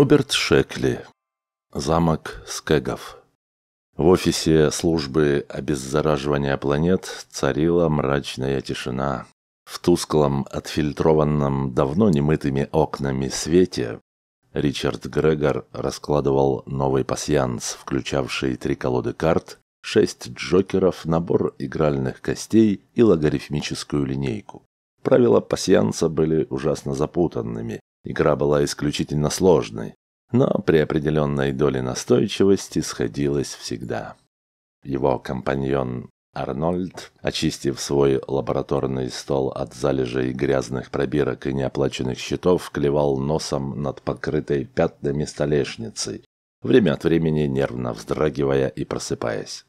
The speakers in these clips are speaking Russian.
Роберт Шекли. Замок Скегов. В офисе службы обеззараживания планет царила мрачная тишина. В тусклом, отфильтрованном давно немытыми окнами свете Ричард Грегор раскладывал новый пасьянс, включавший три колоды карт, шесть джокеров, набор игральных костей и логарифмическую линейку. Правила пасьянса были ужасно запутанными, Игра была исключительно сложной, но при определенной доле настойчивости сходилась всегда. Его компаньон Арнольд, очистив свой лабораторный стол от залежей грязных пробирок и неоплаченных счетов, клевал носом над покрытой пятнами столешницей, время от времени нервно вздрагивая и просыпаясь.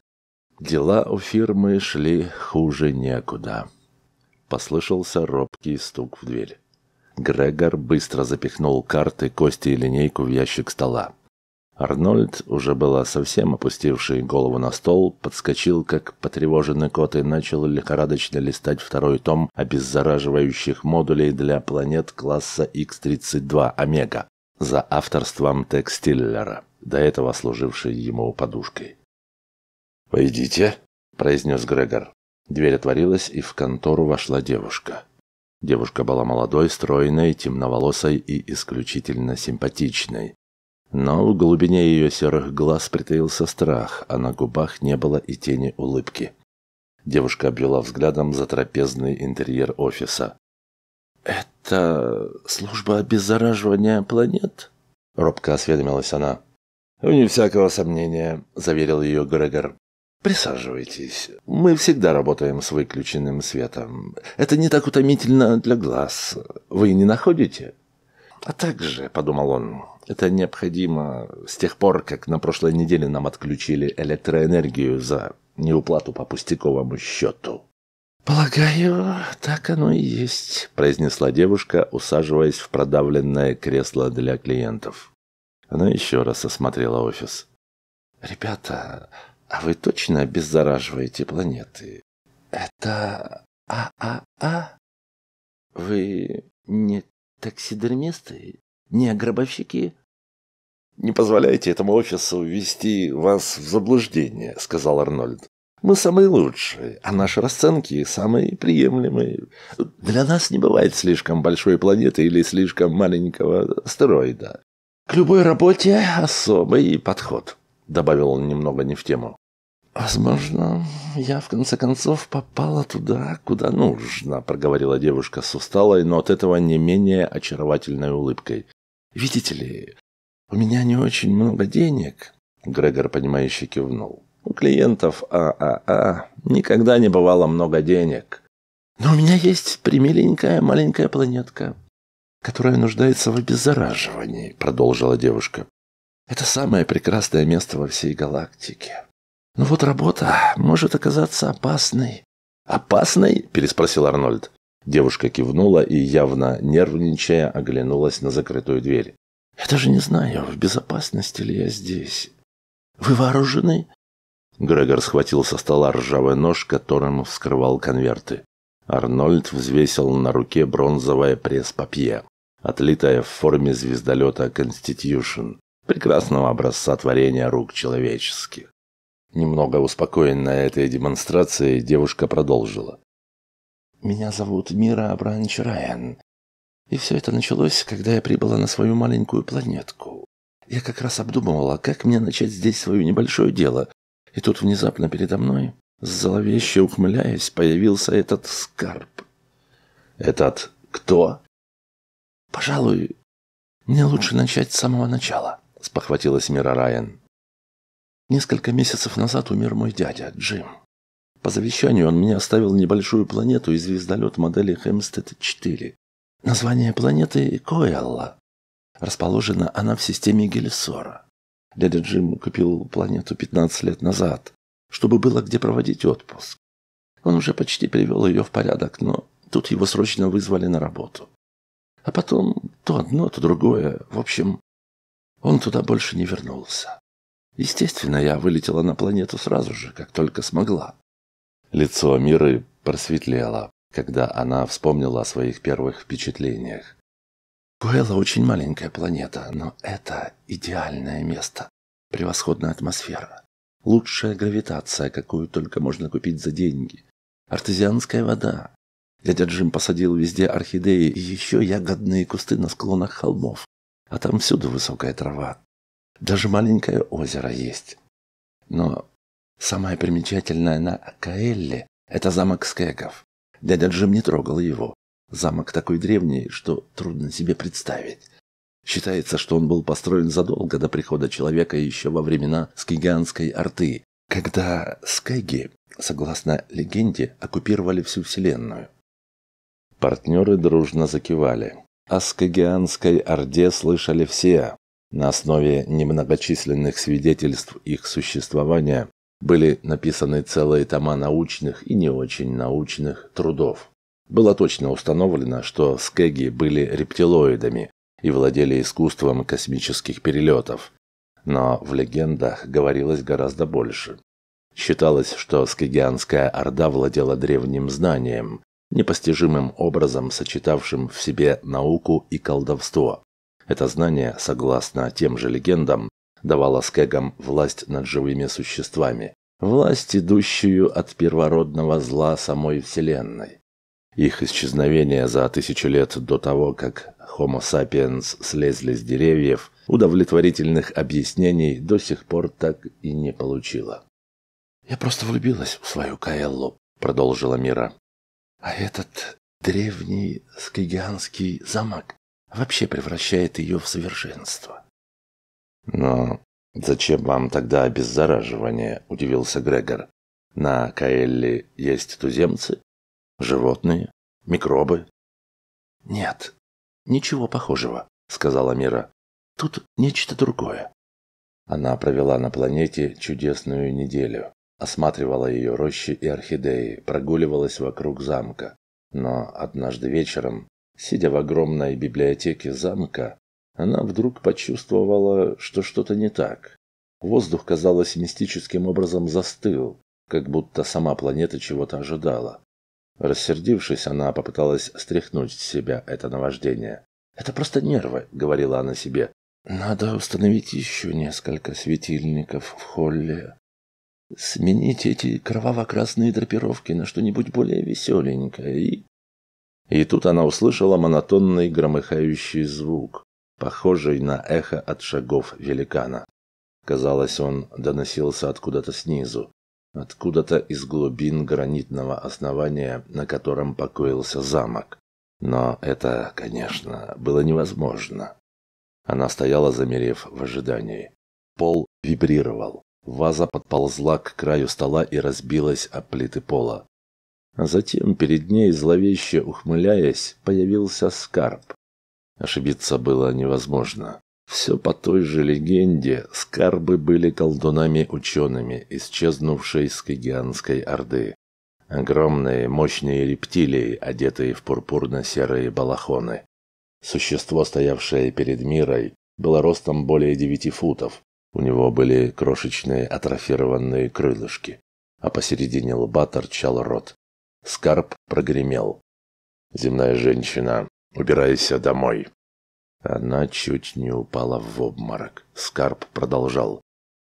Дела у фирмы шли хуже некуда. Послышался робкий стук в дверь. Грегор быстро запихнул карты, кости и линейку в ящик стола. Арнольд, уже было совсем опустивший голову на стол, подскочил, как потревоженный кот, и начал лихорадочно листать второй том обеззараживающих модулей для планет класса X-32 Омега за авторством Текстиллера, до этого служивший ему подушкой. «Пойдите», — произнес Грегор. Дверь отворилась, и в контору вошла девушка. Девушка была молодой, стройной, темноволосой и исключительно симпатичной. Но в глубине ее серых глаз притаился страх, а на губах не было и тени улыбки. Девушка обвела взглядом за трапезный интерьер офиса. «Это служба обеззараживания планет?» — робко осведомилась она. «Вне всякого сомнения», — заверил ее Грегор. «Присаживайтесь. Мы всегда работаем с выключенным светом. Это не так утомительно для глаз. Вы не находите?» «А также», — подумал он, — «это необходимо с тех пор, как на прошлой неделе нам отключили электроэнергию за неуплату по пустяковому счету». «Полагаю, так оно и есть», — произнесла девушка, усаживаясь в продавленное кресло для клиентов. Она еще раз осмотрела офис. «Ребята, а вы точно обеззараживаете планеты? Это а-а-а? Вы не таксидермисты? Не агробовщики? Не позволяйте этому офису ввести вас в заблуждение, сказал Арнольд. Мы самые лучшие, а наши расценки самые приемлемые. Для нас не бывает слишком большой планеты или слишком маленького астероида. К любой работе особый подход, добавил он немного не в тему. «Возможно, я в конце концов попала туда, куда нужно», — проговорила девушка с усталой, но от этого не менее очаровательной улыбкой. «Видите ли, у меня не очень много денег», — Грегор, понимающе кивнул. «У клиентов ААА а а никогда не бывало много денег. Но у меня есть примиленькая маленькая планетка, которая нуждается в обеззараживании», — продолжила девушка. «Это самое прекрасное место во всей галактике». Но «Ну вот работа может оказаться опасной. Опасной? переспросил Арнольд. Девушка кивнула и, явно нервничая, оглянулась на закрытую дверь. «Я даже не знаю, в безопасности ли я здесь. Вы вооружены?» Грегор схватил со стола ржавый нож, которым вскрывал конверты. Арнольд взвесил на руке бронзовое пресс-папье, отлитое в форме звездолета «Конститюшн», прекрасного образца творения рук человеческих. Немного успокоенная этой демонстрацией, девушка продолжила. «Меня зовут Мира Бранч Райан. И все это началось, когда я прибыла на свою маленькую планетку. Я как раз обдумывала, как мне начать здесь свое небольшое дело. И тут внезапно передо мной, зловеще ухмыляясь, появился этот скарб. Этот кто? Пожалуй, мне лучше начать с самого начала, спохватилась Мира Райан. Несколько месяцев назад умер мой дядя, Джим. По завещанию он мне оставил небольшую планету и звездолет модели Хемстед-4. Название планеты Коэлла. Расположена она в системе Гелисора. Дядя Джим купил планету 15 лет назад, чтобы было где проводить отпуск. Он уже почти привел ее в порядок, но тут его срочно вызвали на работу. А потом то одно, то другое. В общем, он туда больше не вернулся. Естественно, я вылетела на планету сразу же, как только смогла. Лицо Миры просветлело, когда она вспомнила о своих первых впечатлениях. Куэлла очень маленькая планета, но это идеальное место. Превосходная атмосфера. Лучшая гравитация, какую только можно купить за деньги. Артезианская вода. Дядя Джим посадил везде орхидеи и еще ягодные кусты на склонах холмов. А там всюду высокая трава, даже маленькое озеро есть. Но самое примечательное на Каэлле – это замок Скегов. Дядя Джим не трогал его. Замок такой древний, что трудно себе представить. Считается, что он был построен задолго до прихода человека еще во времена скигианской арты, когда скеги, согласно легенде, оккупировали всю Вселенную. Партнеры дружно закивали. О скагианской орде слышали все, на основе немногочисленных свидетельств их существования были написаны целые тома научных и не очень научных трудов. Было точно установлено, что скеги были рептилоидами и владели искусством космических перелетов. Но в легендах говорилось гораздо больше. Считалось, что скегианская орда владела древним знанием, непостижимым образом сочетавшим в себе науку и колдовство. Это знание, согласно тем же легендам, давало скегам власть над живыми существами, власть, идущую от первородного зла самой Вселенной. Их исчезновение за тысячу лет до того, как Homo sapiens слезли с деревьев, удовлетворительных объяснений до сих пор так и не получило. «Я просто влюбилась в свою Каэллу», — продолжила Мира. «А этот древний скигианский замок вообще превращает ее в совершенство. Но зачем вам тогда обеззараживание, удивился Грегор. На Каэлле есть туземцы, животные, микробы. Нет, ничего похожего, сказала Мира. Тут нечто другое. Она провела на планете чудесную неделю, осматривала ее рощи и орхидеи, прогуливалась вокруг замка. Но однажды вечером Сидя в огромной библиотеке замка, она вдруг почувствовала, что что-то не так. Воздух, казалось, мистическим образом застыл, как будто сама планета чего-то ожидала. Рассердившись, она попыталась стряхнуть с себя это наваждение. «Это просто нервы», — говорила она себе. «Надо установить еще несколько светильников в холле. Сменить эти кроваво-красные драпировки на что-нибудь более веселенькое и...» И тут она услышала монотонный громыхающий звук, похожий на эхо от шагов великана. Казалось, он доносился откуда-то снизу, откуда-то из глубин гранитного основания, на котором покоился замок. Но это, конечно, было невозможно. Она стояла, замерев в ожидании. Пол вибрировал. Ваза подползла к краю стола и разбилась о плиты пола. А затем перед ней, зловеще ухмыляясь, появился Скарб. Ошибиться было невозможно. Все по той же легенде, скарбы были колдунами-учеными, исчезнувшей с Кагианской Орды. Огромные, мощные рептилии, одетые в пурпурно-серые балахоны. Существо, стоявшее перед мирой, было ростом более девяти футов. У него были крошечные атрофированные крылышки, а посередине лба торчал рот. Скарб прогремел. «Земная женщина, убирайся домой!» Она чуть не упала в обморок. Скарб продолжал.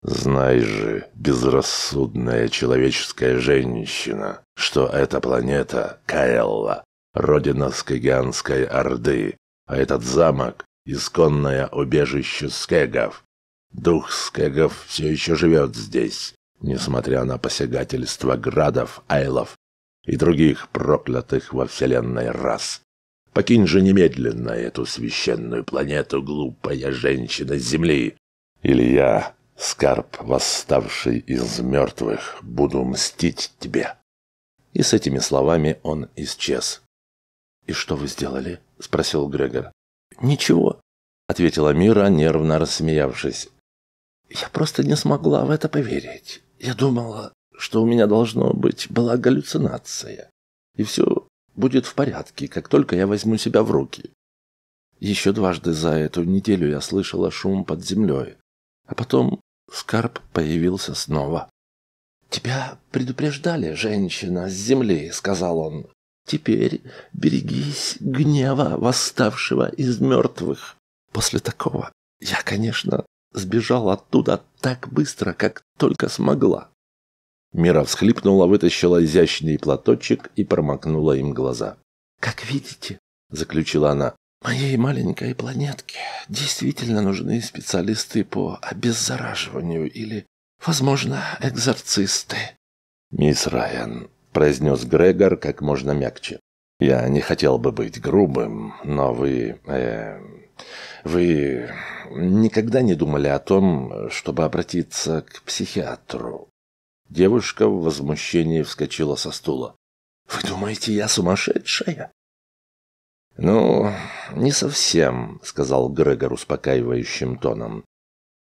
«Знай же, безрассудная человеческая женщина, что эта планета — Каэлла, родина скагианской Орды, а этот замок — исконное убежище Скегов. Дух Скегов все еще живет здесь, несмотря на посягательство градов, айлов и других проклятых во вселенной раз! Покинь же немедленно эту священную планету, глупая женщина с Земли, или я, скарб, восставший из мертвых, буду мстить тебе». И с этими словами он исчез. «И что вы сделали?» – спросил Грегор. «Ничего», – ответила Мира, нервно рассмеявшись. «Я просто не смогла в это поверить. Я думала, что у меня должно быть, была галлюцинация. И все будет в порядке, как только я возьму себя в руки. Еще дважды за эту неделю я слышала шум под землей. А потом Скарб появился снова. «Тебя предупреждали, женщина с земли», — сказал он. «Теперь берегись гнева восставшего из мертвых». После такого я, конечно, сбежал оттуда так быстро, как только смогла. Мира всхлипнула, вытащила изящный платочек и промокнула им глаза. «Как видите», — заключила она, — «моей маленькой планетке действительно нужны специалисты по обеззараживанию или, возможно, экзорцисты». «Мисс Райан», — произнес Грегор как можно мягче, — «я не хотел бы быть грубым, но вы... Э, вы никогда не думали о том, чтобы обратиться к психиатру?» Девушка в возмущении вскочила со стула. «Вы думаете, я сумасшедшая?» «Ну, не совсем», — сказал Грегор успокаивающим тоном.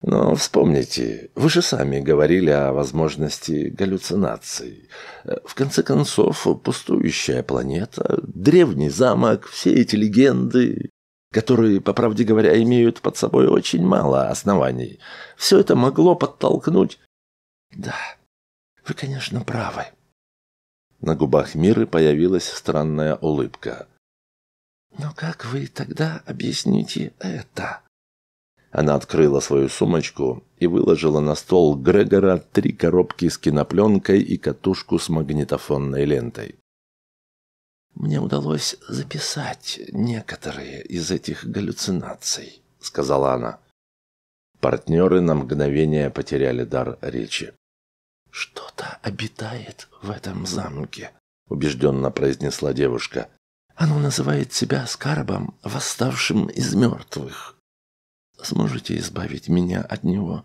«Но вспомните, вы же сами говорили о возможности галлюцинаций. В конце концов, пустующая планета, древний замок, все эти легенды, которые, по правде говоря, имеют под собой очень мало оснований, все это могло подтолкнуть...» «Да, вы, конечно, правы. На губах Миры появилась странная улыбка. Но как вы тогда объясните это? Она открыла свою сумочку и выложила на стол Грегора три коробки с кинопленкой и катушку с магнитофонной лентой. «Мне удалось записать некоторые из этих галлюцинаций», — сказала она. Партнеры на мгновение потеряли дар речи. «Что-то обитает в этом замке», — убежденно произнесла девушка. «Оно называет себя Скарбом, восставшим из мертвых. Сможете избавить меня от него?»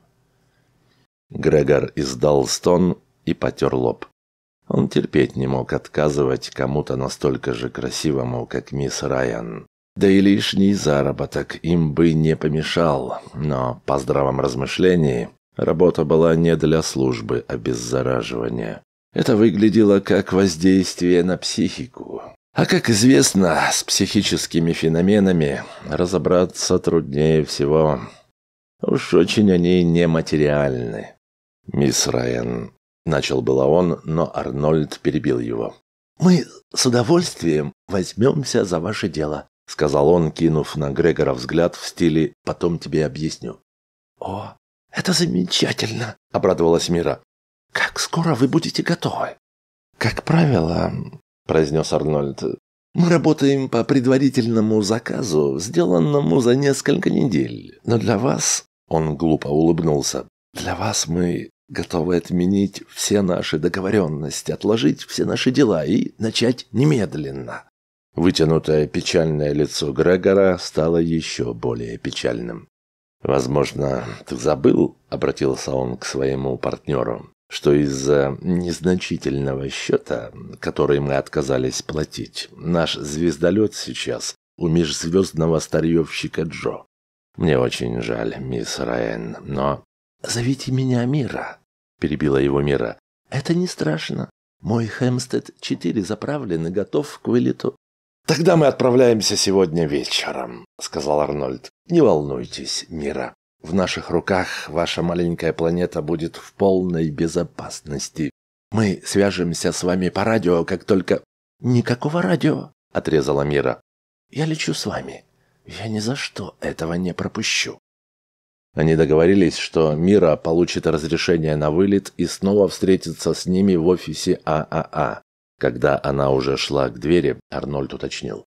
Грегор издал стон и потер лоб. Он терпеть не мог отказывать кому-то настолько же красивому, как мисс Райан. Да и лишний заработок им бы не помешал, но по здравом размышлении Работа была не для службы обеззараживания. Это выглядело как воздействие на психику. А как известно, с психическими феноменами разобраться труднее всего. Уж очень они нематериальны. «Мисс Райан», — начал было он, но Арнольд перебил его. «Мы с удовольствием возьмемся за ваше дело», — сказал он, кинув на Грегора взгляд в стиле «потом тебе объясню». «О, «Это замечательно!» – обрадовалась Мира. «Как скоро вы будете готовы?» «Как правило», – произнес Арнольд, – «мы работаем по предварительному заказу, сделанному за несколько недель. Но для вас...» – он глупо улыбнулся. «Для вас мы готовы отменить все наши договоренности, отложить все наши дела и начать немедленно». Вытянутое печальное лицо Грегора стало еще более печальным. «Возможно, ты забыл», — обратился он к своему партнеру, «что из-за незначительного счета, который мы отказались платить, наш звездолет сейчас у межзвездного старьевщика Джо. Мне очень жаль, мисс Райан, но...» «Зовите меня Мира», — перебила его Мира. «Это не страшно. Мой Хэмстед 4 заправлен и готов к вылету. «Тогда мы отправляемся сегодня вечером», — сказал Арнольд. «Не волнуйтесь, Мира. В наших руках ваша маленькая планета будет в полной безопасности. Мы свяжемся с вами по радио, как только...» «Никакого радио», — отрезала Мира. «Я лечу с вами. Я ни за что этого не пропущу». Они договорились, что Мира получит разрешение на вылет и снова встретится с ними в офисе ААА. А а. Когда она уже шла к двери, Арнольд уточнил.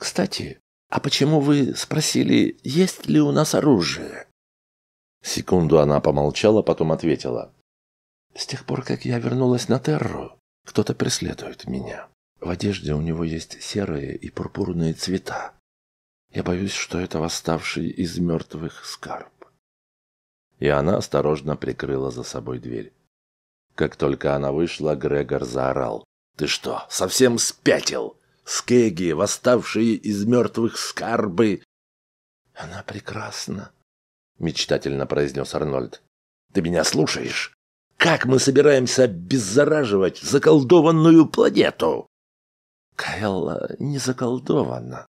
«Кстати, а почему вы спросили, есть ли у нас оружие?» Секунду она помолчала, потом ответила. «С тех пор, как я вернулась на Терру, кто-то преследует меня. В одежде у него есть серые и пурпурные цвета. Я боюсь, что это восставший из мертвых скарб». И она осторожно прикрыла за собой дверь. Как только она вышла, Грегор заорал. «Ты что, совсем спятил? Скеги, восставшие из мертвых скарбы!» «Она прекрасна», — мечтательно произнес Арнольд. «Ты меня слушаешь? Как мы собираемся обеззараживать заколдованную планету?» «Каэлла не заколдована».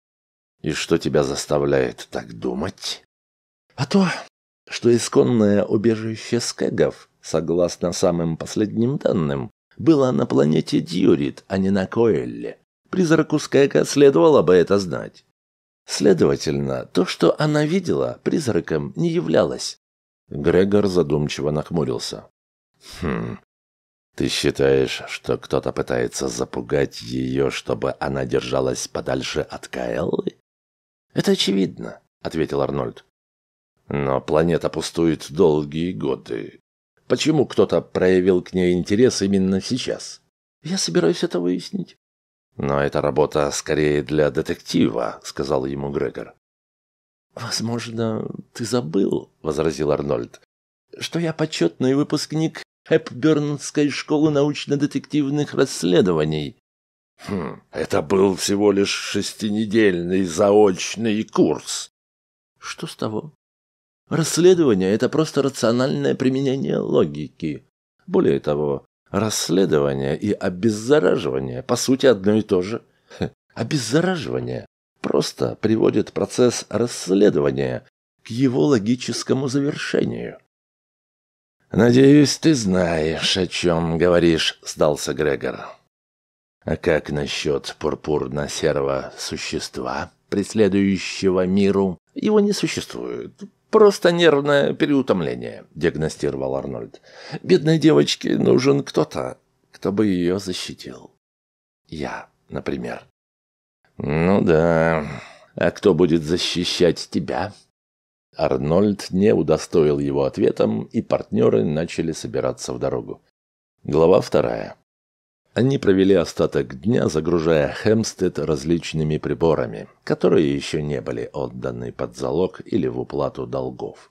«И что тебя заставляет так думать?» «А то, что исконное убежище скегов, согласно самым последним данным, была на планете Дьюрит, а не на Коэлле. Призраку Скайка следовало бы это знать. Следовательно, то, что она видела, призраком не являлось. Грегор задумчиво нахмурился. Хм. Ты считаешь, что кто-то пытается запугать ее, чтобы она держалась подальше от Каэллы? Это очевидно, ответил Арнольд. Но планета пустует долгие годы, Почему кто-то проявил к ней интерес именно сейчас? Я собираюсь это выяснить. Но эта работа скорее для детектива, сказал ему Грегор. Возможно, ты забыл, возразил Арнольд, что я почетный выпускник Хепбернской школы научно-детективных расследований. Хм, это был всего лишь шестинедельный заочный курс. Что с того? Расследование – это просто рациональное применение логики. Более того, расследование и обеззараживание по сути одно и то же. Обеззараживание просто приводит процесс расследования к его логическому завершению. «Надеюсь, ты знаешь, о чем говоришь», – сдался Грегор. «А как насчет пурпурно-серого существа, преследующего миру? Его не существует. «Просто нервное переутомление», – диагностировал Арнольд. «Бедной девочке нужен кто-то, кто бы ее защитил. Я, например». «Ну да. А кто будет защищать тебя?» Арнольд не удостоил его ответом, и партнеры начали собираться в дорогу. Глава вторая. Они провели остаток дня, загружая Хемстед различными приборами, которые еще не были отданы под залог или в уплату долгов.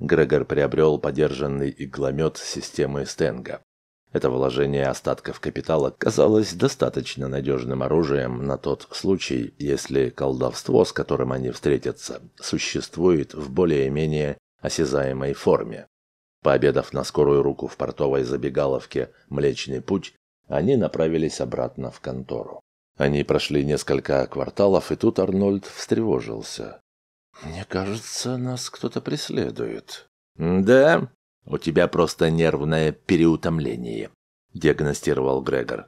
Грегор приобрел подержанный игломет системы Стенга. Это вложение остатков капитала казалось достаточно надежным оружием на тот случай, если колдовство, с которым они встретятся, существует в более-менее осязаемой форме. Пообедав на скорую руку в портовой забегаловке «Млечный путь», они направились обратно в контору. Они прошли несколько кварталов, и тут Арнольд встревожился. «Мне кажется, нас кто-то преследует». «Да? У тебя просто нервное переутомление», – диагностировал Грегор.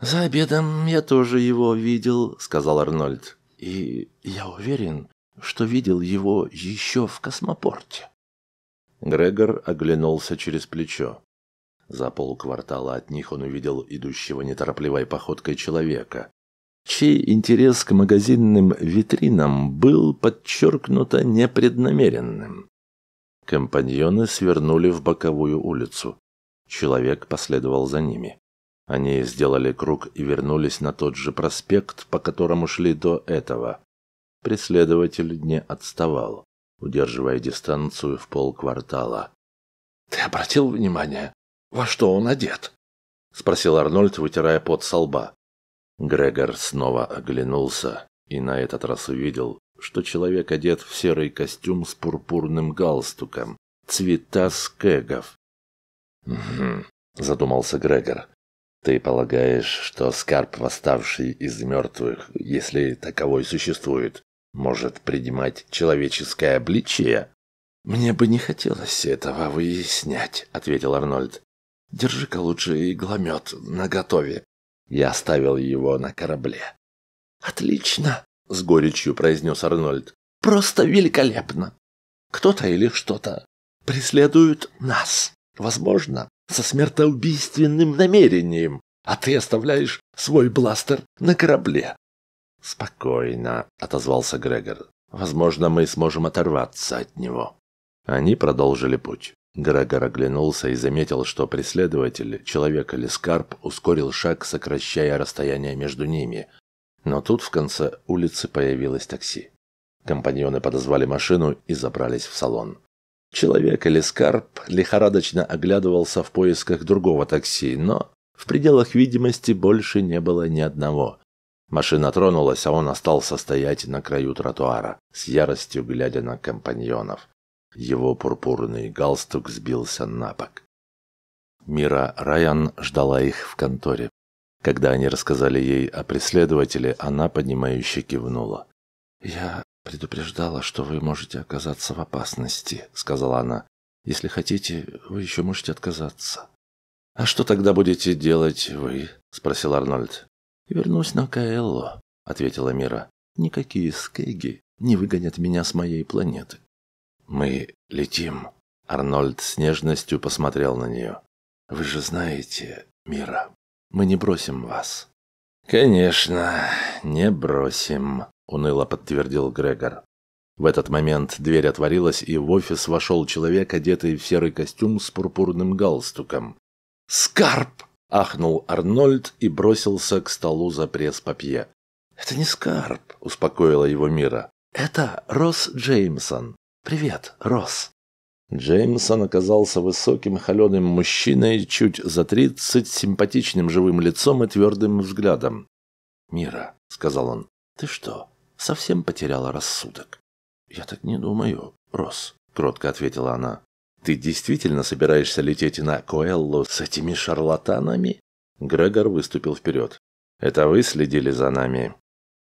«За обедом я тоже его видел», – сказал Арнольд. «И я уверен, что видел его еще в космопорте». Грегор оглянулся через плечо. За полквартала от них он увидел идущего неторопливой походкой человека, чей интерес к магазинным витринам был подчеркнуто непреднамеренным. Компаньоны свернули в боковую улицу. Человек последовал за ними. Они сделали круг и вернулись на тот же проспект, по которому шли до этого. Преследователь не отставал, удерживая дистанцию в полквартала. «Ты обратил внимание?» «Во что он одет?» – спросил Арнольд, вытирая пот со лба. Грегор снова оглянулся и на этот раз увидел, что человек одет в серый костюм с пурпурным галстуком, цвета скегов. «Угу», – задумался Грегор. «Ты полагаешь, что Скарп, восставший из мертвых, если таковой существует, может принимать человеческое обличие?» «Мне бы не хотелось этого выяснять», — ответил Арнольд. Держи-ка лучше игломет наготове. Я оставил его на корабле. Отлично, с горечью произнес Арнольд. Просто великолепно. Кто-то или что-то преследуют нас. Возможно, со смертоубийственным намерением, а ты оставляешь свой бластер на корабле. Спокойно, отозвался Грегор. Возможно, мы сможем оторваться от него. Они продолжили путь. Грегор оглянулся и заметил, что преследователь, человек или скарб, ускорил шаг, сокращая расстояние между ними. Но тут в конце улицы появилось такси. Компаньоны подозвали машину и забрались в салон. Человек или скарб лихорадочно оглядывался в поисках другого такси, но в пределах видимости больше не было ни одного. Машина тронулась, а он остался стоять на краю тротуара, с яростью глядя на компаньонов. Его пурпурный галстук сбился на бок. Мира Райан ждала их в конторе. Когда они рассказали ей о преследователе, она, поднимающе кивнула. «Я предупреждала, что вы можете оказаться в опасности», — сказала она. «Если хотите, вы еще можете отказаться». «А что тогда будете делать вы?» — спросил Арнольд. «Вернусь на Каэлло», — ответила Мира. «Никакие скеги не выгонят меня с моей планеты». «Мы летим». Арнольд с нежностью посмотрел на нее. «Вы же знаете, Мира, мы не бросим вас». «Конечно, не бросим», — уныло подтвердил Грегор. В этот момент дверь отворилась, и в офис вошел человек, одетый в серый костюм с пурпурным галстуком. «Скарп!» — ахнул Арнольд и бросился к столу за пресс-папье. «Это не Скарп», — успокоила его Мира. «Это Росс Джеймсон, «Привет, Росс!» Джеймсон оказался высоким холеным мужчиной, чуть за тридцать, симпатичным живым лицом и твердым взглядом. «Мира», — сказал он, — «ты что, совсем потеряла рассудок?» «Я так не думаю, Росс», — кротко ответила она. «Ты действительно собираешься лететь на Коэллу с этими шарлатанами?» Грегор выступил вперед. «Это вы следили за нами?»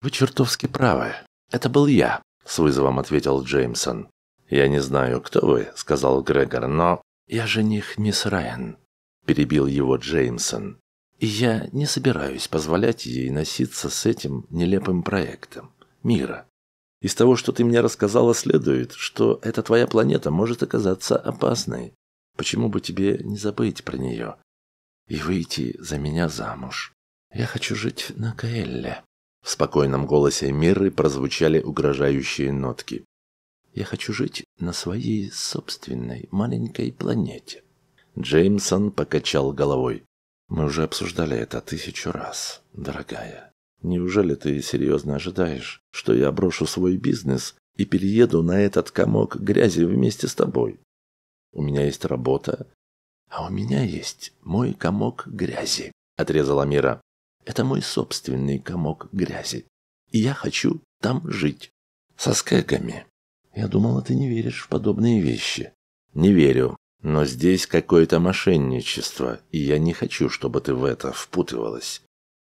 «Вы чертовски правы. Это был я», — с вызовом ответил Джеймсон. «Я не знаю, кто вы», — сказал Грегор, — «но...» «Я жених мисс Райан», — перебил его Джеймсон. «И я не собираюсь позволять ей носиться с этим нелепым проектом. Мира. Из того, что ты мне рассказала, следует, что эта твоя планета может оказаться опасной. Почему бы тебе не забыть про нее и выйти за меня замуж? Я хочу жить на Каэлле». В спокойном голосе Мирры прозвучали угрожающие нотки. Я хочу жить на своей собственной маленькой планете. Джеймсон покачал головой. Мы уже обсуждали это тысячу раз, дорогая. Неужели ты серьезно ожидаешь, что я брошу свой бизнес и перееду на этот комок грязи вместе с тобой? У меня есть работа, а у меня есть мой комок грязи, отрезала Мира. Это мой собственный комок грязи, и я хочу там жить со скэгами я думала, ты не веришь в подобные вещи. Не верю, но здесь какое-то мошенничество, и я не хочу, чтобы ты в это впутывалась.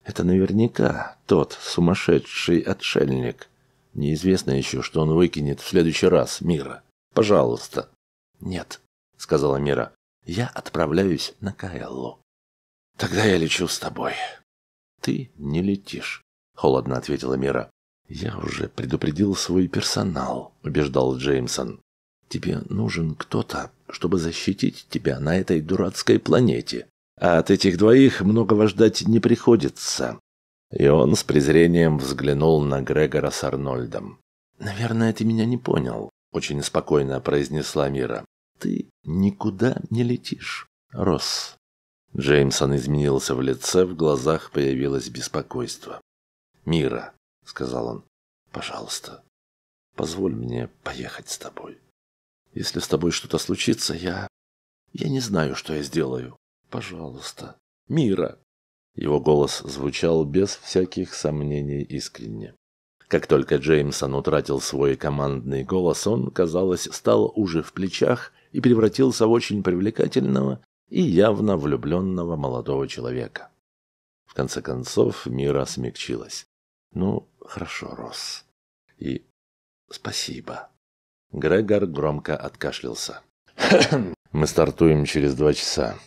Это наверняка тот сумасшедший отшельник. Неизвестно еще, что он выкинет в следующий раз, Мира. Пожалуйста. Нет, сказала Мира. Я отправляюсь на Каэллу. Тогда я лечу с тобой. Ты не летишь, холодно ответила Мира. «Я уже предупредил свой персонал», – убеждал Джеймсон. «Тебе нужен кто-то, чтобы защитить тебя на этой дурацкой планете. А от этих двоих многого ждать не приходится». И он с презрением взглянул на Грегора с Арнольдом. «Наверное, ты меня не понял», – очень спокойно произнесла Мира. «Ты никуда не летишь, Росс». Джеймсон изменился в лице, в глазах появилось беспокойство. «Мира, — сказал он. «Пожалуйста, позволь мне поехать с тобой. Если с тобой что-то случится, я... Я не знаю, что я сделаю. Пожалуйста, мира!» Его голос звучал без всяких сомнений искренне. Как только Джеймсон утратил свой командный голос, он, казалось, стал уже в плечах и превратился в очень привлекательного и явно влюбленного молодого человека. В конце концов, мира смягчилась. Ну, хорошо, Росс. И спасибо. Грегор громко откашлялся. Мы стартуем через два часа.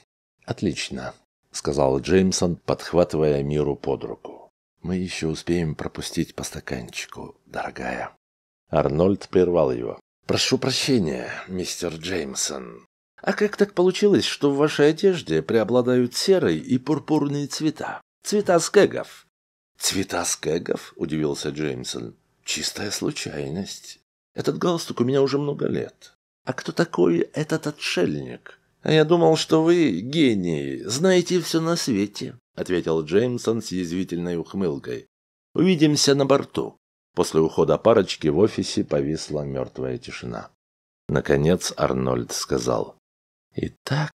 Отлично, сказал Джеймсон, подхватывая Миру под руку. Мы еще успеем пропустить по стаканчику, дорогая. Арнольд прервал его. Прошу прощения, мистер Джеймсон. А как так получилось, что в вашей одежде преобладают серый и пурпурные цвета? Цвета скегов. «Цвета скэгов?» – удивился Джеймсон. «Чистая случайность. Этот галстук у меня уже много лет. А кто такой этот отшельник?» «А я думал, что вы гении, знаете все на свете», – ответил Джеймсон с язвительной ухмылкой. «Увидимся на борту». После ухода парочки в офисе повисла мертвая тишина. Наконец Арнольд сказал. «Итак,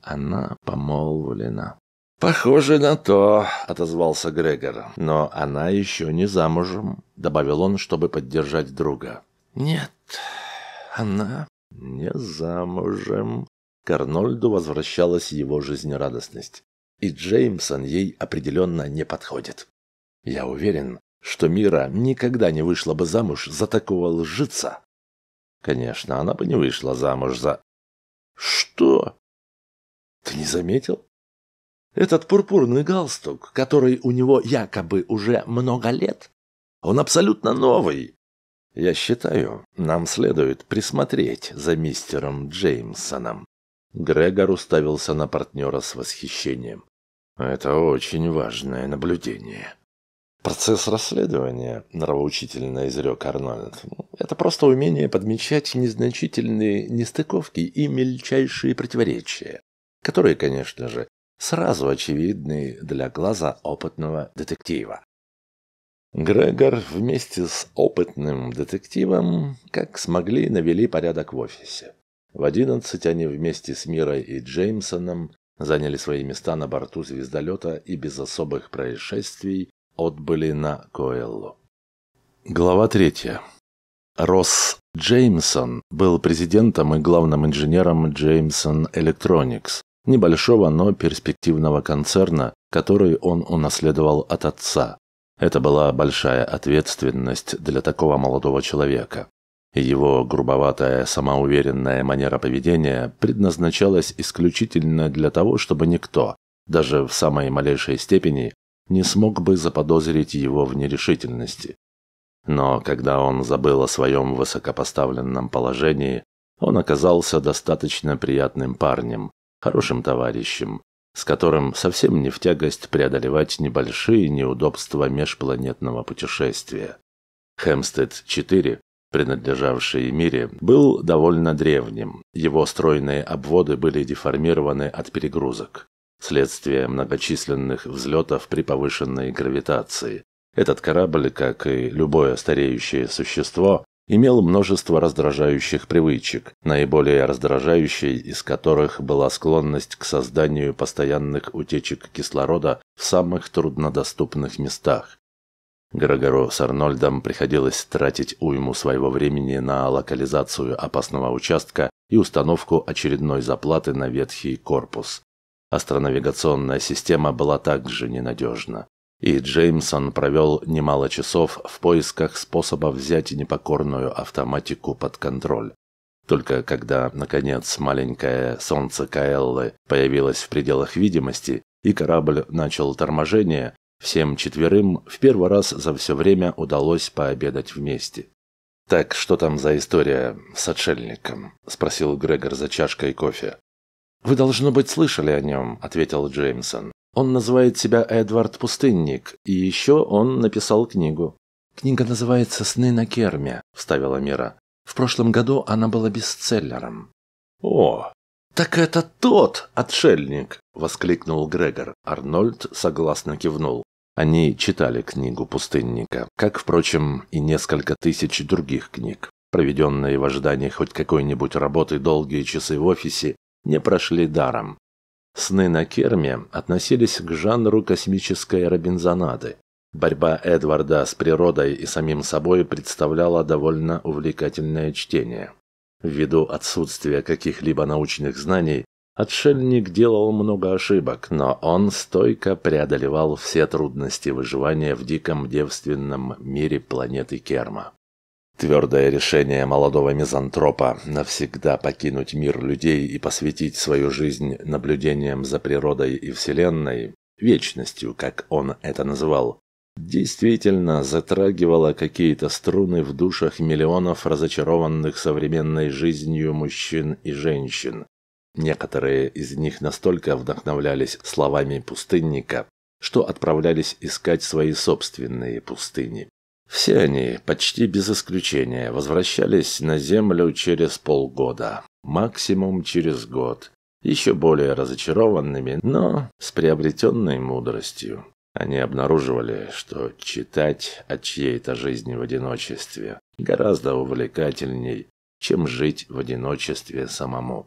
она помолвлена». «Похоже на то», — отозвался Грегор. «Но она еще не замужем», — добавил он, чтобы поддержать друга. «Нет, она не замужем». К Арнольду возвращалась его жизнерадостность. И Джеймсон ей определенно не подходит. «Я уверен, что Мира никогда не вышла бы замуж за такого лжица». «Конечно, она бы не вышла замуж за...» «Что?» «Ты не заметил?» Этот пурпурный галстук, который у него якобы уже много лет, он абсолютно новый. Я считаю, нам следует присмотреть за мистером Джеймсоном. Грегор уставился на партнера с восхищением. Это очень важное наблюдение. Процесс расследования, нравоучительно изрек Арнольд, это просто умение подмечать незначительные нестыковки и мельчайшие противоречия, которые, конечно же, сразу очевидный для глаза опытного детектива. Грегор вместе с опытным детективом, как смогли, навели порядок в офисе. В одиннадцать они вместе с Мирой и Джеймсоном заняли свои места на борту звездолета и без особых происшествий отбыли на Коэллу. Глава третья. Росс Джеймсон был президентом и главным инженером Джеймсон Электроникс небольшого, но перспективного концерна, который он унаследовал от отца. Это была большая ответственность для такого молодого человека. Его грубоватая, самоуверенная манера поведения предназначалась исключительно для того, чтобы никто, даже в самой малейшей степени, не смог бы заподозрить его в нерешительности. Но когда он забыл о своем высокопоставленном положении, он оказался достаточно приятным парнем, хорошим товарищем, с которым совсем не в тягость преодолевать небольшие неудобства межпланетного путешествия. Хэмстед-4, принадлежавший мире, был довольно древним, его стройные обводы были деформированы от перегрузок, следствие многочисленных взлетов при повышенной гравитации. Этот корабль, как и любое стареющее существо, имел множество раздражающих привычек, наиболее раздражающей из которых была склонность к созданию постоянных утечек кислорода в самых труднодоступных местах. Грегору с Арнольдом приходилось тратить уйму своего времени на локализацию опасного участка и установку очередной заплаты на ветхий корпус. Астронавигационная система была также ненадежна и Джеймсон провел немало часов в поисках способа взять непокорную автоматику под контроль. Только когда, наконец, маленькое солнце Каэллы появилось в пределах видимости и корабль начал торможение, всем четверым в первый раз за все время удалось пообедать вместе. «Так, что там за история с отшельником?» – спросил Грегор за чашкой кофе. «Вы, должно быть, слышали о нем», – ответил Джеймсон. Он называет себя Эдвард Пустынник, и еще он написал книгу. «Книга называется «Сны на керме», — вставила Мира. «В прошлом году она была бестселлером». «О, так это тот отшельник!» — воскликнул Грегор. Арнольд согласно кивнул. Они читали книгу «Пустынника», как, впрочем, и несколько тысяч других книг. Проведенные в ожидании хоть какой-нибудь работы долгие часы в офисе не прошли даром. Сны на Керме относились к жанру космической робинзонады. Борьба Эдварда с природой и самим собой представляла довольно увлекательное чтение. Ввиду отсутствия каких-либо научных знаний, отшельник делал много ошибок, но он стойко преодолевал все трудности выживания в диком девственном мире планеты Керма. Твердое решение молодого мизантропа навсегда покинуть мир людей и посвятить свою жизнь наблюдениям за природой и вселенной, вечностью, как он это называл, действительно затрагивало какие-то струны в душах миллионов разочарованных современной жизнью мужчин и женщин. Некоторые из них настолько вдохновлялись словами пустынника, что отправлялись искать свои собственные пустыни. Все они, почти без исключения, возвращались на Землю через полгода, максимум через год, еще более разочарованными, но с приобретенной мудростью. Они обнаруживали, что читать о чьей-то жизни в одиночестве гораздо увлекательней, чем жить в одиночестве самому.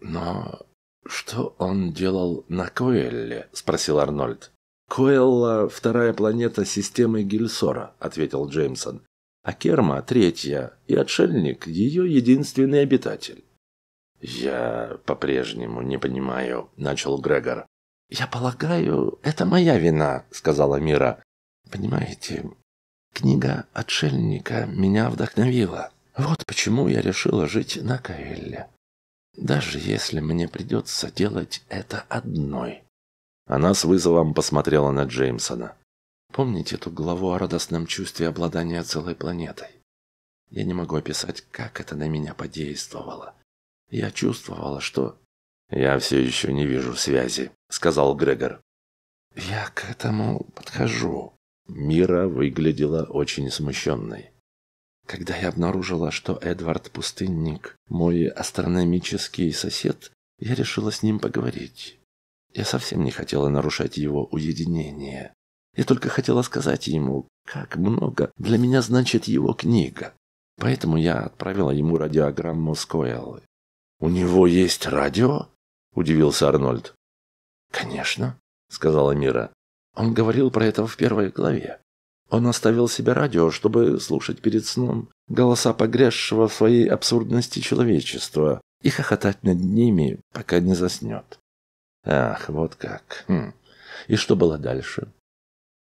«Но что он делал на Куэлле?» – спросил Арнольд. Коэлла – вторая планета системы Гильсора, ответил Джеймсон. А Керма – третья, и отшельник – ее единственный обитатель. «Я по-прежнему не понимаю», – начал Грегор. «Я полагаю, это моя вина», – сказала Мира. «Понимаете, книга «Отшельника» меня вдохновила. Вот почему я решила жить на Каэлле. Даже если мне придется делать это одной». Она с вызовом посмотрела на Джеймсона. «Помните эту главу о радостном чувстве обладания целой планетой? Я не могу описать, как это на меня подействовало. Я чувствовала, что...» «Я все еще не вижу связи», — сказал Грегор. «Я к этому подхожу». Мира выглядела очень смущенной. Когда я обнаружила, что Эдвард Пустынник, мой астрономический сосед, я решила с ним поговорить. Я совсем не хотела нарушать его уединение. Я только хотела сказать ему, как много для меня значит его книга. Поэтому я отправила ему радиограмму с Коэллы. «У него есть радио?» – удивился Арнольд. «Конечно», – сказала Мира. «Он говорил про это в первой главе. Он оставил себе радио, чтобы слушать перед сном голоса погрязшего в своей абсурдности человечества и хохотать над ними, пока не заснет. Ах, вот как. Хм. И что было дальше?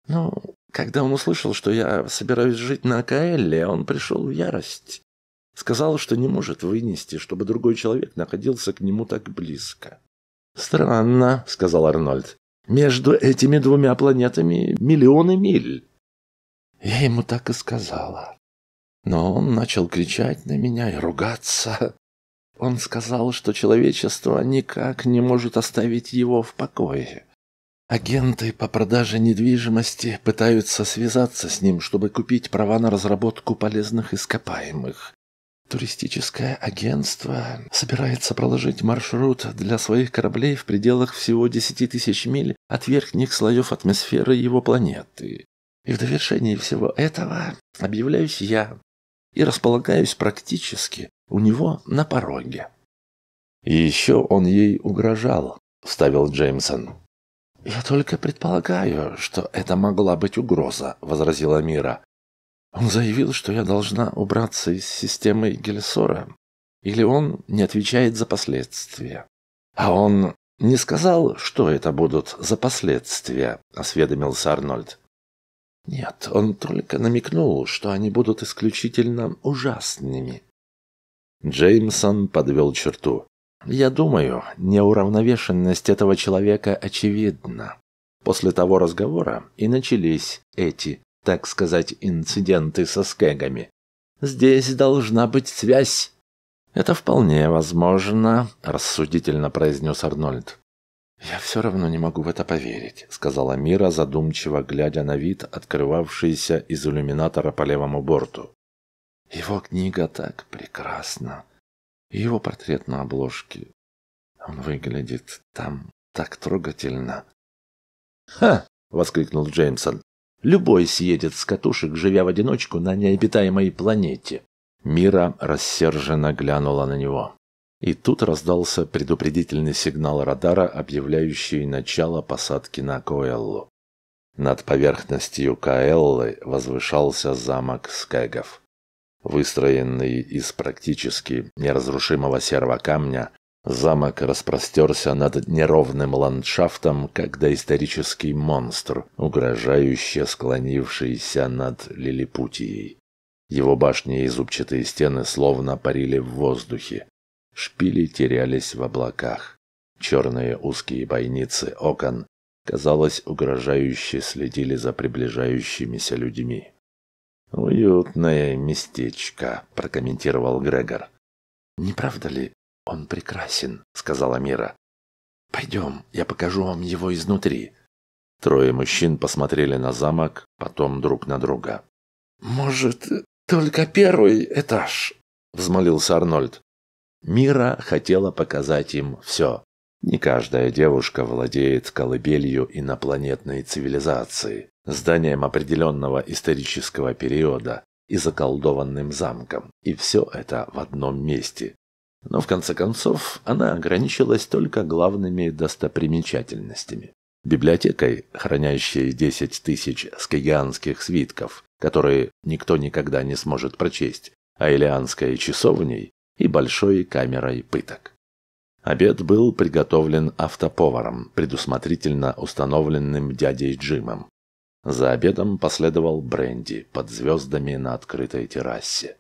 Ну, когда он услышал, что я собираюсь жить на Акаэле, он пришел в ярость. Сказал, что не может вынести, чтобы другой человек находился к нему так близко. «Странно», — сказал Арнольд. «Между этими двумя планетами миллионы миль». Я ему так и сказала. Но он начал кричать на меня и ругаться. Он сказал, что человечество никак не может оставить его в покое. Агенты по продаже недвижимости пытаются связаться с ним, чтобы купить права на разработку полезных ископаемых. Туристическое агентство собирается проложить маршрут для своих кораблей в пределах всего 10 тысяч миль от верхних слоев атмосферы его планеты. И в довершении всего этого объявляюсь я и располагаюсь практически у него на пороге. еще он ей угрожал», — вставил Джеймсон. «Я только предполагаю, что это могла быть угроза», — возразила Мира. «Он заявил, что я должна убраться из системы Гельсора, или он не отвечает за последствия». «А он не сказал, что это будут за последствия», — осведомился Арнольд. «Нет, он только намекнул, что они будут исключительно ужасными», Джеймсон подвел черту. «Я думаю, неуравновешенность этого человека очевидна. После того разговора и начались эти, так сказать, инциденты со скегами. Здесь должна быть связь». «Это вполне возможно», – рассудительно произнес Арнольд. «Я все равно не могу в это поверить», – сказала Мира, задумчиво глядя на вид, открывавшийся из иллюминатора по левому борту. Его книга так прекрасна. его портрет на обложке. Он выглядит там так трогательно. «Ха!» — воскликнул Джеймсон. «Любой съедет с катушек, живя в одиночку на необитаемой планете». Мира рассерженно глянула на него. И тут раздался предупредительный сигнал радара, объявляющий начало посадки на Коэллу. Над поверхностью Каэллы возвышался замок Скэгов. Выстроенный из практически неразрушимого серого камня, замок распростерся над неровным ландшафтом, как доисторический монстр, угрожающе склонившийся над Лилипутией. Его башни и зубчатые стены словно парили в воздухе. Шпили терялись в облаках. Черные узкие бойницы окон, казалось, угрожающе следили за приближающимися людьми. «Уютное местечко», – прокомментировал Грегор. «Не правда ли он прекрасен?» – сказала Мира. «Пойдем, я покажу вам его изнутри». Трое мужчин посмотрели на замок, потом друг на друга. «Может, только первый этаж?» – взмолился Арнольд. Мира хотела показать им все. Не каждая девушка владеет колыбелью инопланетной цивилизации, зданием определенного исторического периода и заколдованным замком. И все это в одном месте. Но в конце концов она ограничилась только главными достопримечательностями. Библиотекой, хранящей 10 тысяч скагианских свитков, которые никто никогда не сможет прочесть, а элианской часовней и большой камерой пыток. Обед был приготовлен автоповаром, предусмотрительно установленным дядей Джимом. За обедом последовал бренди под звездами на открытой террасе.